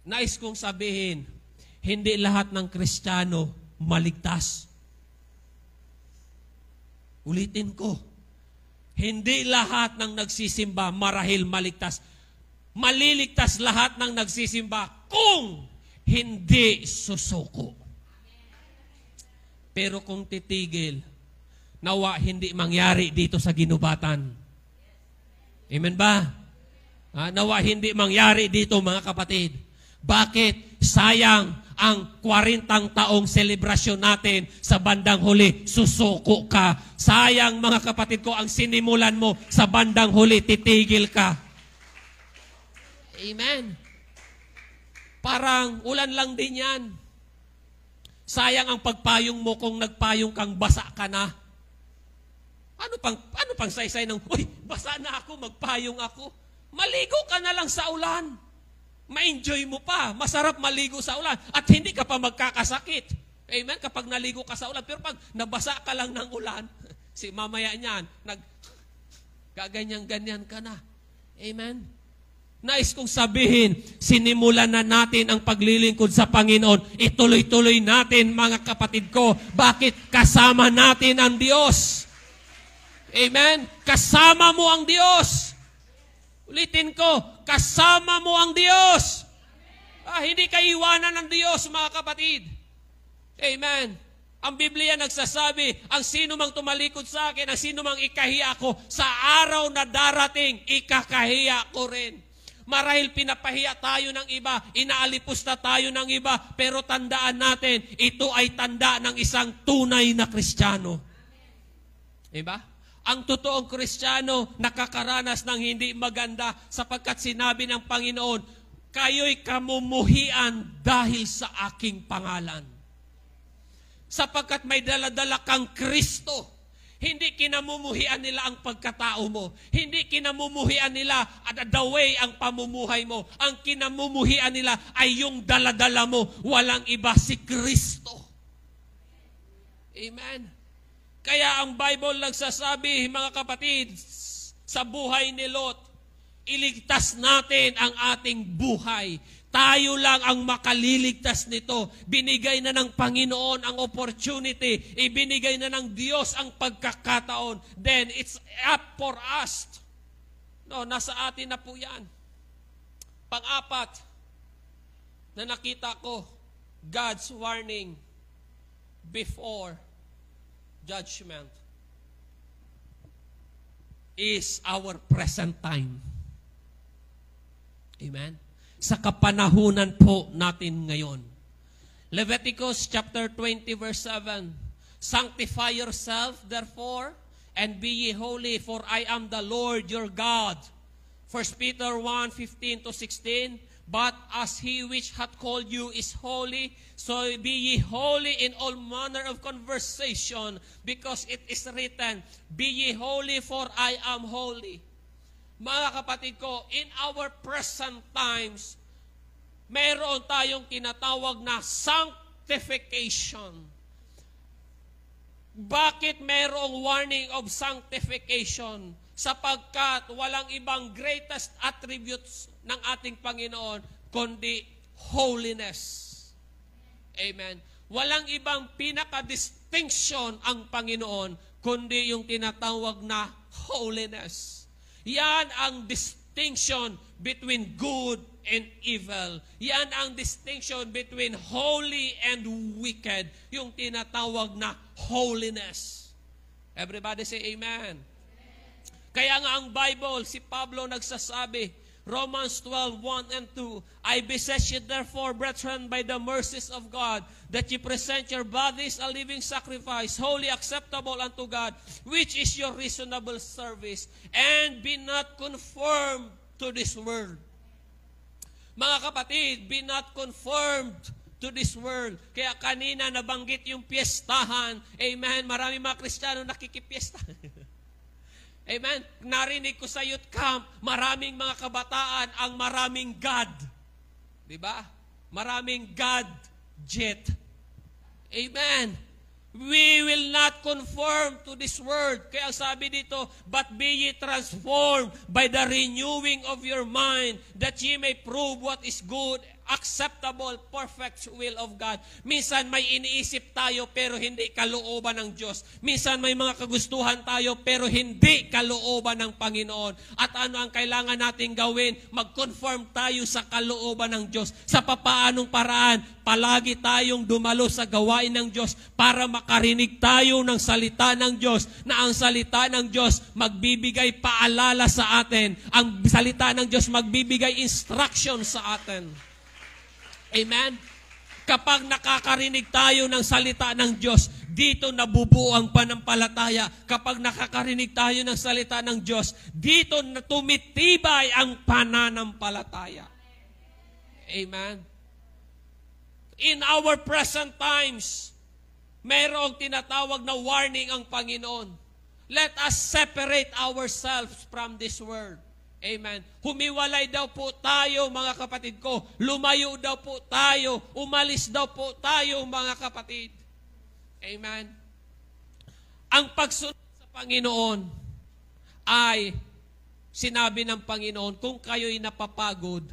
Nais kong sabihin, hindi lahat ng Kristiyano maligtas. Ulitin ko, hindi lahat ng nagsisimba marahil maligtas. Maliligtas lahat ng nagsisimba kung hindi susuko. Pero kung titigil, nawa hindi mangyari dito sa ginubatan Amen ba? Ah, nawa hindi mangyari dito mga kapatid. Bakit? Sayang ang 40 taong selebrasyon natin sa bandang huli. Susuko ka. Sayang mga kapatid ko ang sinimulan mo sa bandang huli. Titigil ka. Amen. Parang ulan lang din yan. Sayang ang pagpayong mo kung nagpayong kang basa ka na. Ano pang, ano pang saysay ng, uy, basa na ako, magpayong ako. Maligo ka na lang sa ulan. Ma-enjoy mo pa. Masarap maligo sa ulan. At hindi ka pa magkakasakit. Amen? Kapag naligo ka sa ulan. Pero pag nabasa ka lang ng ulan, (laughs) si mamaya niyan, nag, gaganyan-ganyan ka na. Amen? Nais kong sabihin, sinimulan na natin ang paglilingkod sa Panginoon. Ituloy-tuloy natin, mga kapatid ko. Bakit kasama natin ang Diyos? Amen? Kasama mo ang Diyos. Ulitin ko, kasama mo ang Diyos. Ah, hindi ka iwanan ng Diyos, mga kapatid. Amen. Ang Biblia nagsasabi, ang sino mang tumalikod sa akin, ang sino mang ikahiya ko, sa araw na darating, ikakahiya ko rin. Marahil pinapahiya tayo ng iba, inaalipos na tayo ng iba, pero tandaan natin, ito ay tanda ng isang tunay na Kristiyano. Diba? Ang totoong Kristiyano nakakaranas ng hindi maganda sapagkat sinabi ng Panginoon, kayo'y kamumuhian dahil sa aking pangalan. Sapagkat may daladala kang Kristo, hindi kinamumuhian nila ang pagkatao mo. Hindi kinamumuhian nila at the way ang pamumuhay mo. Ang kinamumuhian nila ay yung daladala mo. Walang iba si Kristo. Amen. Kaya ang Bible nagsasabi, mga kapatid, sa buhay ni Lot, iligtas natin ang ating buhay. Tayo lang ang makaliligtas nito. Binigay na ng Panginoon ang opportunity. Ibinigay na ng Diyos ang pagkakataon. Then it's up for us. No, nasa atin na po yan. Pang-apat na nakita ko, God's warning before judgment is our present time. Amen? Sa kapanahunan po natin ngayon. Leviticus chapter 20 verse 7, Sanctify yourself therefore and be ye holy for I am the Lord your God. 1 Peter 1, 15 to 16, But as he which hath called you is holy, so be ye holy in all manner of conversation, because it is written, Be ye holy, for I am holy. Mga kapatid ko, in our present times, meron tayong tinatawag na sanctification. Bakit merong warning of sanctification? Sapagkat walang ibang greatest attributes ng ating Panginoon, kundi holiness. Amen. Walang ibang pinaka-distinction ang Panginoon, kundi yung tinatawag na holiness. Yan ang distinction between good and evil. Yan ang distinction between holy and wicked. Yung tinatawag na holiness. Everybody say amen. amen. Kaya nga ang Bible, si Pablo nagsasabi, Romans 12, 1 and 2. I beseech you therefore, brethren, by the mercies of God, that you present your bodies a living sacrifice, wholly acceptable unto God, which is your reasonable service. And be not conformed to this world. Mga kapatid, be not conformed to this world. Kaya kanina nabanggit yung piyestahan. Amen. Marami mga Kristiyano nakikipiestahan. (laughs) Amen? Narinig ko sa youth camp, maraming mga kabataan ang maraming God. Di ba? Maraming God jet. Amen. We will not conform to this world. Kaya sabi dito, but be ye transformed by the renewing of your mind that ye may prove what is good acceptable, perfect will of God. Minsan may iniisip tayo pero hindi kalooban ng Diyos. Minsan may mga kagustuhan tayo pero hindi kalooban ng Panginoon. At ano ang kailangan nating gawin? Mag-conform tayo sa kalooban ng Diyos. Sa papaanong paraan, palagi tayong dumalo sa gawain ng Diyos para makarinig tayo ng salita ng Diyos na ang salita ng Diyos magbibigay paalala sa atin. Ang salita ng Diyos magbibigay instruction sa atin. Amen? Kapag nakakarinig tayo ng salita ng Diyos, dito nabubuo ang panampalataya. Kapag nakakarinig tayo ng salita ng Diyos, dito tumitibay ang pananampalataya. Amen? In our present times, mayroong tinatawag na warning ang Panginoon. Let us separate ourselves from this world. Amen. Humiwalay daw po tayo, mga kapatid ko. Lumayo daw po tayo. Umalis daw po tayo, mga kapatid. Amen. Ang pagsunod sa Panginoon ay sinabi ng Panginoon, kung kayo'y napapagod,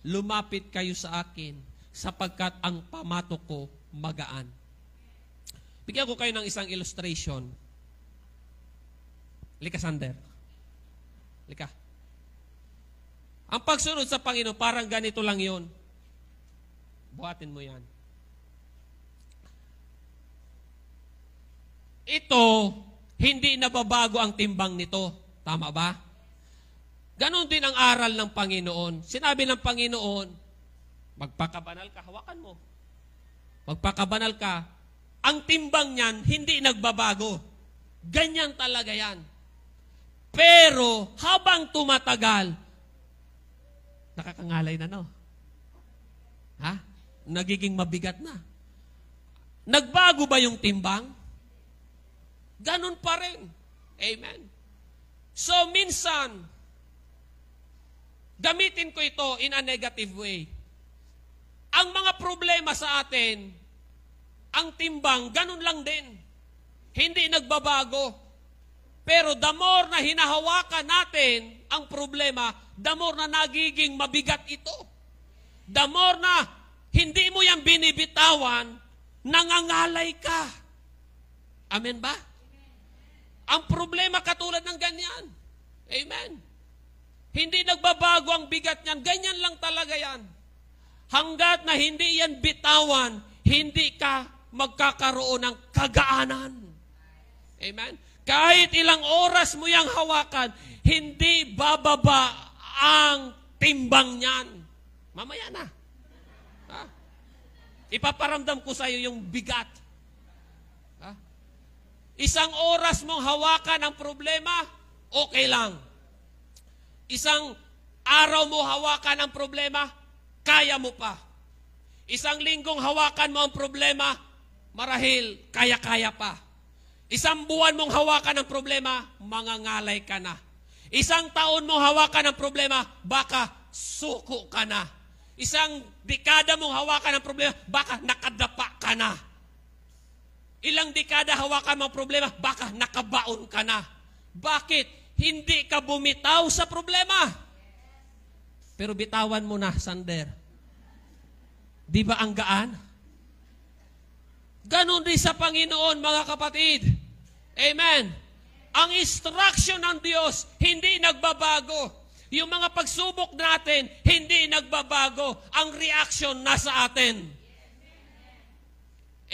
lumapit kayo sa akin sapagkat ang pamatok ko magaan. Bigyan ko kayo ng isang illustration. Lika, Sander. Lika. Ang pagsunod sa Panginoon, parang ganito lang yon. Buhatin mo yan. Ito, hindi nababago ang timbang nito. Tama ba? Ganon din ang aral ng Panginoon. Sinabi ng Panginoon, magpakabanal ka, hawakan mo. Magpakabanal ka, ang timbang niyan hindi nagbabago. Ganyan talaga yan. Pero habang tumatagal, Nakakangalay na, no? Ha? Nagiging mabigat na. Nagbago ba yung timbang? Ganun pa rin. Amen. So, minsan, gamitin ko ito in a negative way. Ang mga problema sa atin, ang timbang, ganun lang din. Hindi nagbabago. Pero the more na hinahawakan natin ang problema, the more na nagiging mabigat ito. The more na hindi mo yan binibitawan, nangangalay ka. Amen ba? Ang problema katulad ng ganyan. Amen. Hindi nagbabago ang bigat niyan. Ganyan lang talaga yan. Hanggat na hindi yan bitawan, hindi ka magkakaroon ng kagaanan. Amen. Kahit ilang oras mo yang hawakan, hindi bababa ang timbang niyan. Mamaya na. Ha? Ipaparamdam ko sa iyo yung bigat. Ha? Isang oras mong hawakan ang problema, okay lang. Isang araw mo hawakan ang problema, kaya mo pa. Isang linggong hawakan mo ang problema, marahil kaya-kaya pa. Isang buwan mong hawakan ng problema, mangangalay ka na. Isang taon mong hawakan ng problema, baka suko ka na. Isang dekada mong hawakan ng problema, baka nakadapa ka na. Ilang dekada hawakan mong problema, baka nakabaon ka na. Bakit? Hindi ka bumitaw sa problema. Pero bitawan mo na, Sander. Di ba ang gaan? Ganon din sa Panginoon, mga kapatid. Amen. Ang instruction ng Diyos, hindi nagbabago. Yung mga pagsubok natin, hindi nagbabago. Ang reaction nasa atin.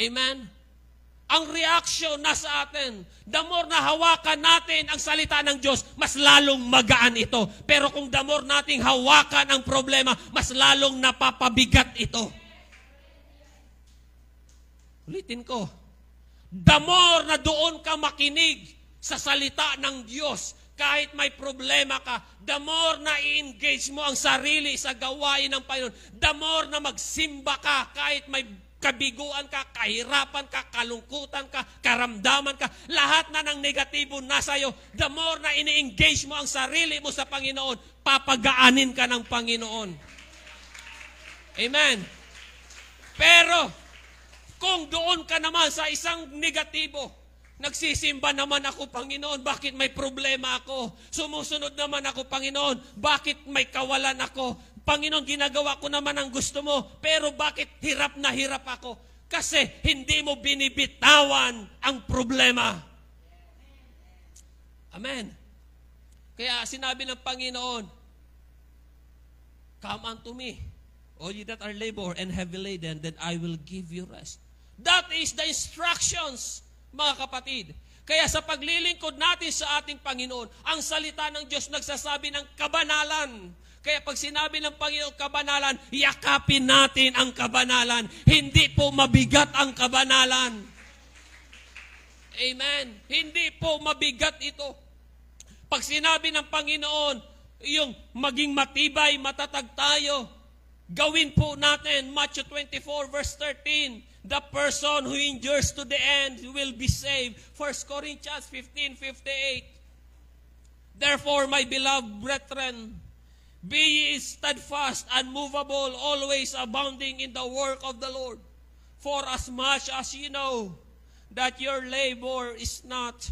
Amen? Ang reaction nasa atin. The more na hawakan natin ang salita ng Diyos, mas lalong magaan ito. Pero kung the more nating hawakan ang problema, mas lalong napapabigat ito. Ulitin ko. The more na doon ka makinig sa salita ng Diyos, kahit may problema ka, the more na i-engage mo ang sarili sa gawain ng Panginoon, the more na magsimba ka kahit may kabiguan ka, kahirapan ka, kalungkutan ka, karamdaman ka, lahat na ng negatibo nasa iyo, the more na ini-engage mo ang sarili mo sa Panginoon, papagaanin ka ng Panginoon. Amen. Pero, kung doon ka naman sa isang negatibo, nagsisimba naman ako, Panginoon, bakit may problema ako? Sumusunod naman ako, Panginoon, bakit may kawalan ako? Panginoon, ginagawa ko naman ang gusto mo, pero bakit hirap na hirap ako? Kasi hindi mo binibitawan ang problema. Amen. Kaya sinabi ng Panginoon, Come unto me, all ye that are labor and heavy laden, then I will give you rest. That is the instructions, mga kapatid. Kaya sa paglilingkod natin sa ating Panginoon, ang salita ng Diyos nagsasabi ng kabanalan. Kaya pag sinabi ng Panginoon kabanalan, yakapin natin ang kabanalan. Hindi po mabigat ang kabanalan. Amen. Hindi po mabigat ito. Pag sinabi ng Panginoon, yung maging matibay, matatag tayo, gawin po natin, Matthew 24 verse 13, The person who endures to the end will be saved. 1 Corinthians 15:58. Therefore, my beloved brethren, be ye steadfast, unmovable, always abounding in the work of the Lord. For as much as ye know that your labor is not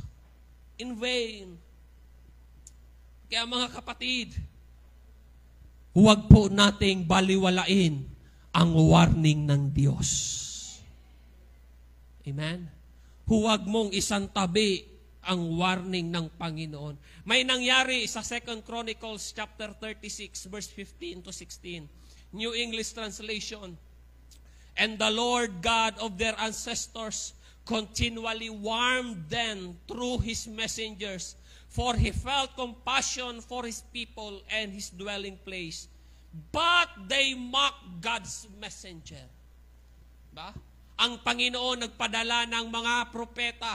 in vain. Kaya mga kapatid, huwag po nating baliwalain ang warning ng Diyos. Amen? Huwag mong isang tabi ang warning ng Panginoon. May nangyari sa 2 Chronicles chapter 36 verse 15 to 16. New English Translation. And the Lord God of their ancestors continually warmed them through his messengers, for he felt compassion for his people and his dwelling place. But they mocked God's messenger. Ba? ang Panginoon nagpadala ng mga propeta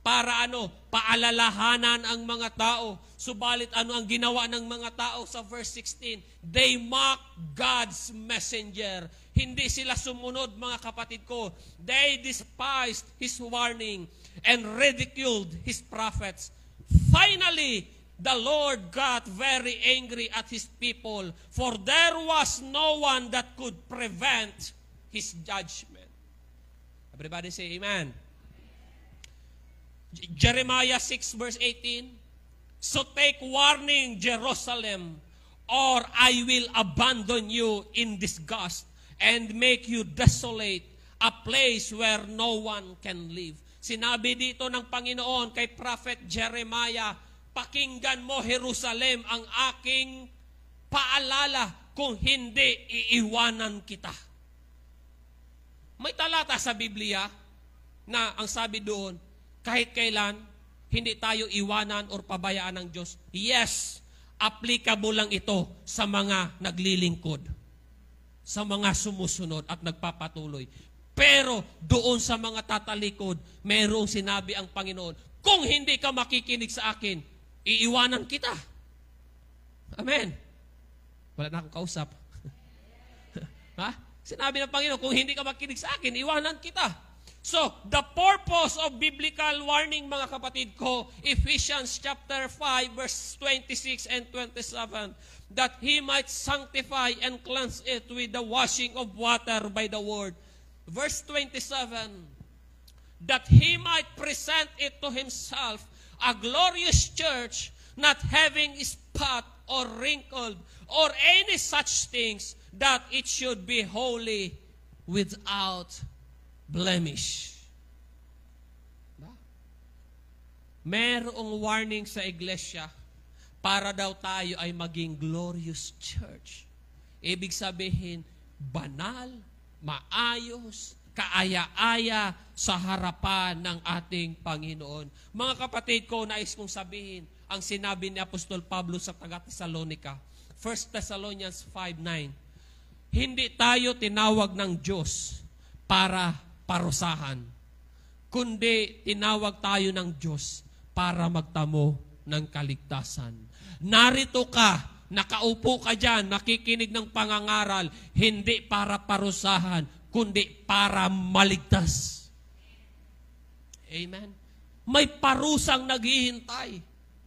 para ano, paalalahanan ang mga tao. Subalit ano ang ginawa ng mga tao sa verse 16? They mock God's messenger. Hindi sila sumunod mga kapatid ko. They despised His warning and ridiculed His prophets. Finally, the Lord got very angry at His people for there was no one that could prevent His judgment. Everybody say amen. Jeremiah 6 verse 18. So take warning, Jerusalem, or I will abandon you in disgust and make you desolate, a place where no one can live. Sinabi dito ng Panginoon kay Prophet Jeremiah, pakinggan mo Jerusalem ang aking paalala kung hindi iiwanan kita. May talata sa Biblia na ang sabi doon, kahit kailan, hindi tayo iwanan or pabayaan ng Diyos. Yes, applicable lang ito sa mga naglilingkod, sa mga sumusunod at nagpapatuloy. Pero doon sa mga tatalikod, mayroong sinabi ang Panginoon, kung hindi ka makikinig sa akin, iiwanan kita. Amen. Wala na akong kausap. (laughs) ha? Sinabi ng Panginoon, kung hindi ka makinig sa akin, iwanan kita. So, the purpose of biblical warning, mga kapatid ko, Ephesians chapter 5, verse 26 and 27, that He might sanctify and cleanse it with the washing of water by the word. Verse 27, that He might present it to Himself a glorious church, not having spot or wrinkled or any such things, that it should be holy without blemish. Merong warning sa iglesia para daw tayo ay maging glorious church. Ibig sabihin, banal, maayos, kaaya-aya sa harapan ng ating Panginoon. Mga kapatid ko, nais kong sabihin ang sinabi ni Apostol Pablo sa taga Thessalonica. 1 Thessalonians 5.9 hindi tayo tinawag ng Diyos para parusahan, kundi tinawag tayo ng Diyos para magtamo ng kaligtasan. Narito ka, nakaupo ka dyan, nakikinig ng pangangaral, hindi para parusahan, kundi para maligtas. Amen? May parusang naghihintay.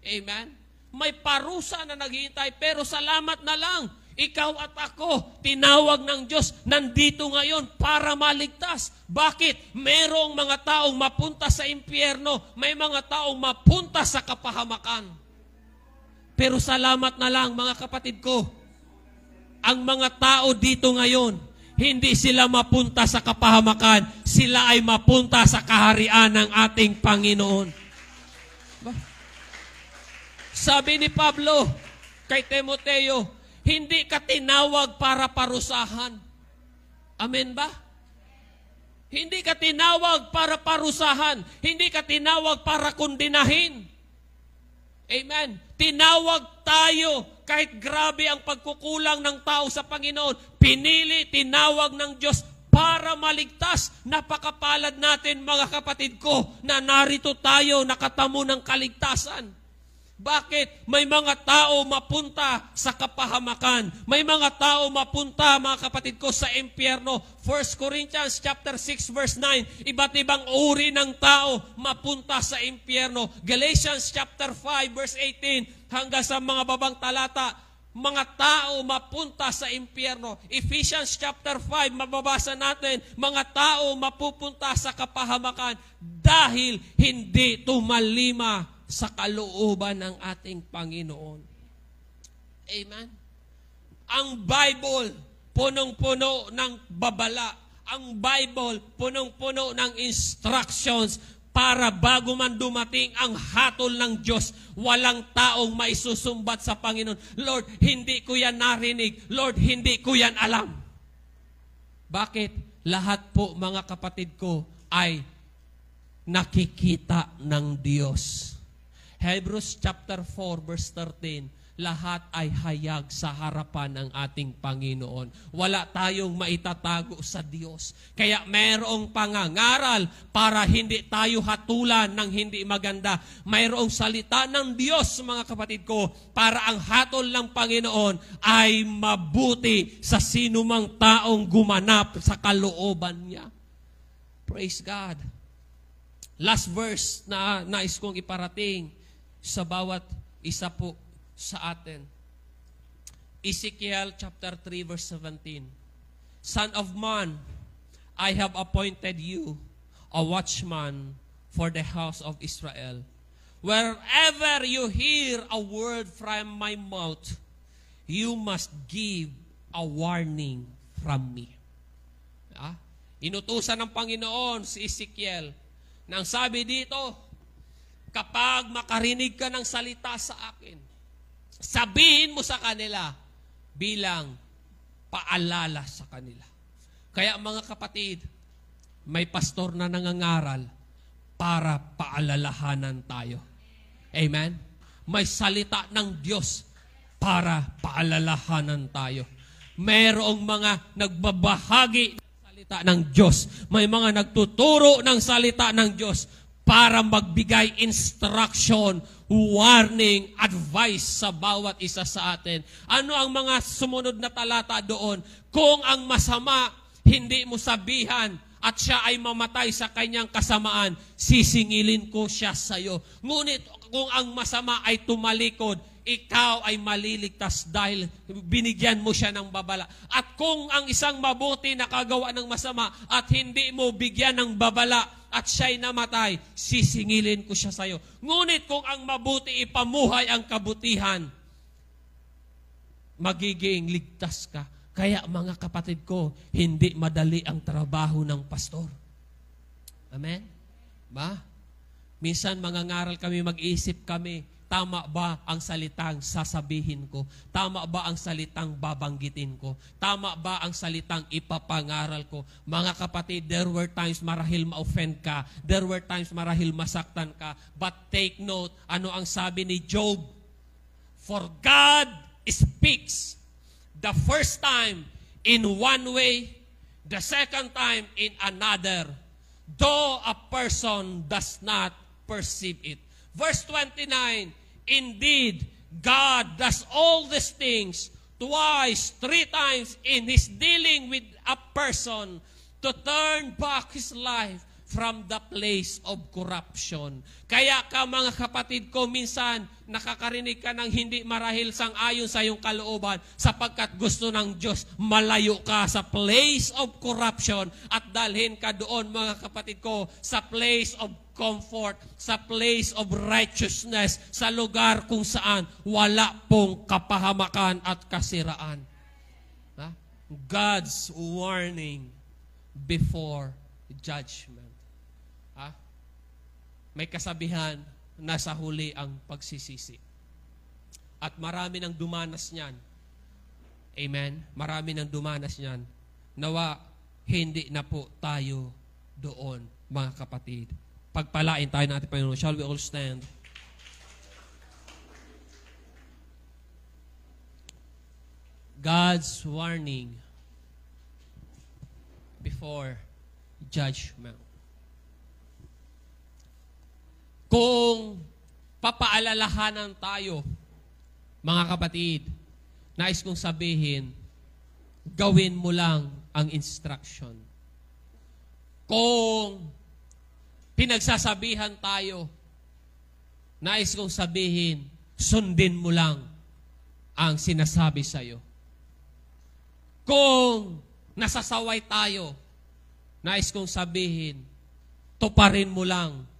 Amen? May parusa na naghihintay, pero salamat na lang ikaw at ako, tinawag ng Diyos, nandito ngayon para maligtas. Bakit? Merong mga taong mapunta sa impyerno, may mga taong mapunta sa kapahamakan. Pero salamat na lang, mga kapatid ko, ang mga tao dito ngayon, hindi sila mapunta sa kapahamakan, sila ay mapunta sa kaharian ng ating Panginoon. Sabi ni Pablo kay Timoteo, hindi ka tinawag para parusahan. Amen ba? Hindi ka tinawag para parusahan. Hindi ka tinawag para kundinahin. Amen. Tinawag tayo kahit grabe ang pagkukulang ng tao sa Panginoon. Pinili, tinawag ng Diyos para maligtas. Napakapalad natin mga kapatid ko na narito tayo nakatamo ng kaligtasan. Bakit? May mga tao mapunta sa kapahamakan. May mga tao mapunta, mga kapatid ko, sa impyerno. 1 Corinthians chapter 6 verse 9, iba't ibang uri ng tao mapunta sa impyerno. Galatians chapter 5 verse 18 hanggang sa mga babang talata, mga tao mapunta sa impyerno. Ephesians chapter 5, mababasa natin, mga tao mapupunta sa kapahamakan dahil hindi tumalima sa kalooban ng ating Panginoon. Amen. Ang Bible, punong-puno ng babala. Ang Bible, punong-puno ng instructions para bago man dumating ang hatol ng Diyos, walang taong maisusumbat sa Panginoon. Lord, hindi ko yan narinig. Lord, hindi ko yan alam. Bakit? Lahat po mga kapatid ko ay nakikita ng Diyos. Hebrews chapter 4 verse 13, lahat ay hayag sa harapan ng ating Panginoon. Wala tayong maitatago sa Diyos. Kaya mayroong pangangaral para hindi tayo hatulan ng hindi maganda. Mayroong salita ng Diyos, mga kapatid ko, para ang hatol ng Panginoon ay mabuti sa sinumang taong gumanap sa kalooban niya. Praise God. Last verse na nais kong iparating sa bawat isa po sa atin. Ezekiel chapter 3 verse 17. Son of man, I have appointed you a watchman for the house of Israel. Wherever you hear a word from my mouth, you must give a warning from me. Ah? Inutusan ng Panginoon si Ezekiel. Nang sabi dito, kapag makarinig ka ng salita sa akin, sabihin mo sa kanila bilang paalala sa kanila. Kaya mga kapatid, may pastor na nangangaral para paalalahanan tayo. Amen? May salita ng Diyos para paalalahanan tayo. Merong mga nagbabahagi ng salita ng Diyos. May mga nagtuturo ng salita ng Diyos para magbigay instruction, warning, advice sa bawat isa sa atin. Ano ang mga sumunod na talata doon? Kung ang masama, hindi mo sabihan, at siya ay mamatay sa kanyang kasamaan, sisingilin ko siya sa iyo. Ngunit kung ang masama ay tumalikod, ikaw ay maliligtas dahil binigyan mo siya ng babala. At kung ang isang mabuti nakagawa ng masama at hindi mo bigyan ng babala at siya'y namatay, sisingilin ko siya sa iyo. Ngunit kung ang mabuti ipamuhay ang kabutihan, magiging ligtas ka. Kaya mga kapatid ko, hindi madali ang trabaho ng pastor. Amen? Ba? Minsan mangangaral kami, mag iisip kami, Tama ba ang salitang sasabihin ko? Tama ba ang salitang babanggitin ko? Tama ba ang salitang ipapangaral ko? Mga kapatid, there were times marahil ma-offend ka. There were times marahil masaktan ka. But take note, ano ang sabi ni Job? For God speaks the first time in one way, the second time in another, though a person does not perceive it. Verse 29, Indeed, God does all these things twice, three times in His dealing with a person to turn back his life from the place of corruption. Kaya ka mga kapatid ko, minsan nakakarinig ka ng hindi marahil sang ayon sa iyong kalooban sapagkat gusto ng Diyos malayo ka sa place of corruption at dalhin ka doon mga kapatid ko sa place of comfort, sa place of righteousness, sa lugar kung saan wala pong kapahamakan at kasiraan. God's warning before judgment. May kasabihan, nasa huli ang pagsisisi. At marami nang dumanas niyan. Amen? Marami nang dumanas niyan. Nawa, hindi na po tayo doon, mga kapatid. Pagpalain tayo ng ating Panginoon. Shall we all stand? God's warning before judgment kung papaalalahanan tayo, mga kapatid, nais kong sabihin, gawin mo lang ang instruction. Kung pinagsasabihan tayo, nais kong sabihin, sundin mo lang ang sinasabi sa iyo. Kung nasasaway tayo, nais kong sabihin, tuparin mo lang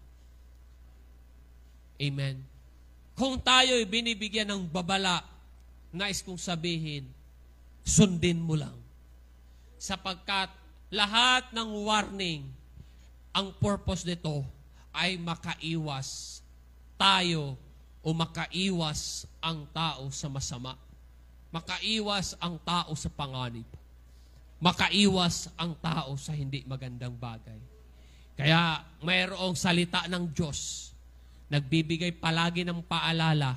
Amen. Kung tayo'y binibigyan ng babala, nais kong sabihin, sundin mo lang. Sapagkat lahat ng warning, ang purpose nito ay makaiwas tayo o makaiwas ang tao sa masama. Makaiwas ang tao sa panganib. Makaiwas ang tao sa hindi magandang bagay. Kaya mayroong salita ng Diyos nagbibigay palagi ng paalala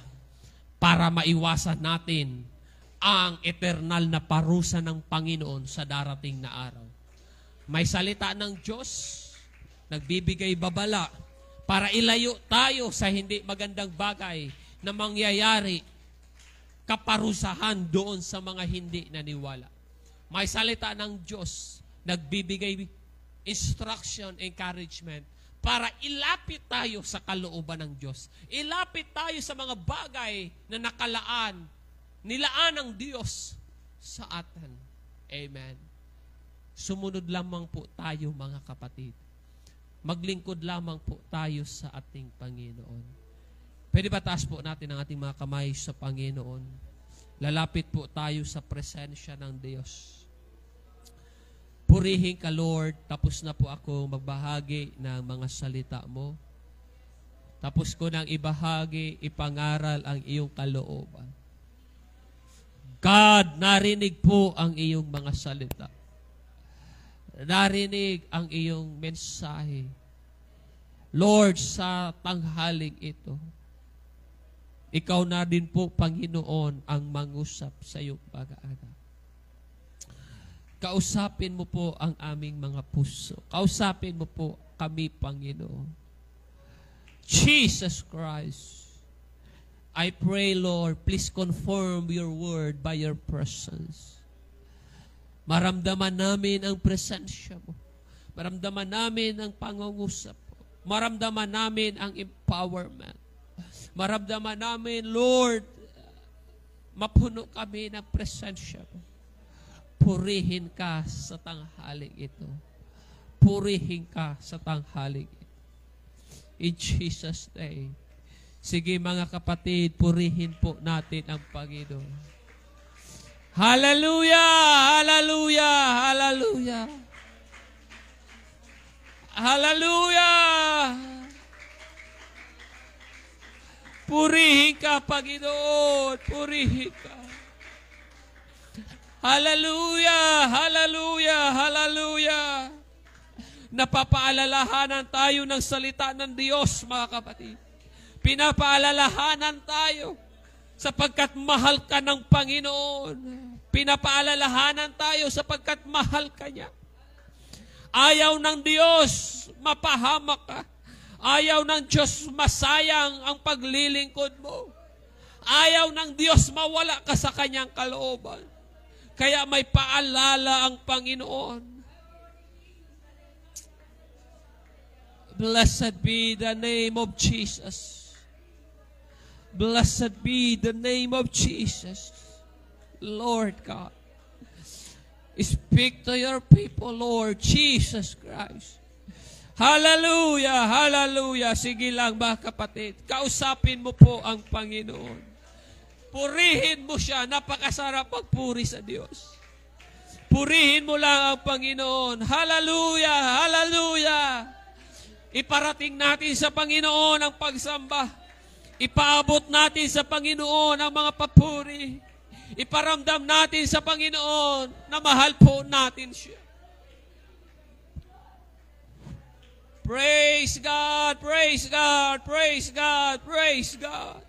para maiwasan natin ang eternal na parusa ng Panginoon sa darating na araw. May salita ng Diyos, nagbibigay babala para ilayo tayo sa hindi magandang bagay na mangyayari kaparusahan doon sa mga hindi naniwala. May salita ng Diyos, nagbibigay instruction, encouragement para ilapit tayo sa kalooban ng Diyos. Ilapit tayo sa mga bagay na nakalaan, nilaan ng Diyos sa atin. Amen. Sumunod lamang po tayo mga kapatid. Maglingkod lamang po tayo sa ating Panginoon. Pwede ba taas po natin ang ating mga kamay sa Panginoon? Lalapit po tayo sa presensya ng Diyos. Purihin ka, Lord. Tapos na po ako magbahagi ng mga salita mo. Tapos ko nang ibahagi, ipangaral ang iyong kalooban. God, narinig po ang iyong mga salita. Narinig ang iyong mensahe. Lord, sa tanghaling ito, ikaw na din po, Panginoon, ang mangusap sa iyong pag-anak. Kausapin mo po ang aming mga puso. Kausapin mo po kami, Panginoon. Jesus Christ, I pray, Lord, please confirm your word by your presence. Maramdaman namin ang presensya mo. Maramdaman namin ang pangungusap mo. Maramdaman namin ang empowerment. Maramdaman namin, Lord, mapuno kami ng presensya mo. Purihin ka sa tanghaling ito. Purihin ka sa tanghaling ito. In Jesus' name. Sige mga kapatid, purihin po natin ang Panginoon. Hallelujah! Hallelujah! Hallelujah! Hallelujah! Purihin ka, Panginoon. Purihin ka. Hallelujah! Hallelujah! Hallelujah! Napapaalalahanan tayo ng salita ng Diyos, mga kapatid. Pinapaalalahanan tayo sapagkat mahal ka ng Panginoon. Pinapaalalahanan tayo sapagkat mahal ka niya. Ayaw ng Diyos, mapahamak ka. Ayaw ng Diyos, masayang ang paglilingkod mo. Ayaw ng Diyos, mawala ka sa kanyang kalooban. Kaya may paalala ang Panginoon. Blessed be the name of Jesus. Blessed be the name of Jesus. Lord God. Speak to your people, Lord Jesus Christ. Hallelujah! Hallelujah! Sige lang ba kapatid, kausapin mo po ang Panginoon. Purihin mo siya. Napakasarap magpuri sa Diyos. Purihin mo lang ang Panginoon. Hallelujah! Hallelujah! Iparating natin sa Panginoon ang pagsamba. Ipaabot natin sa Panginoon ang mga papuri. Iparamdam natin sa Panginoon na mahal po natin siya. Praise God! Praise God! Praise God! Praise God!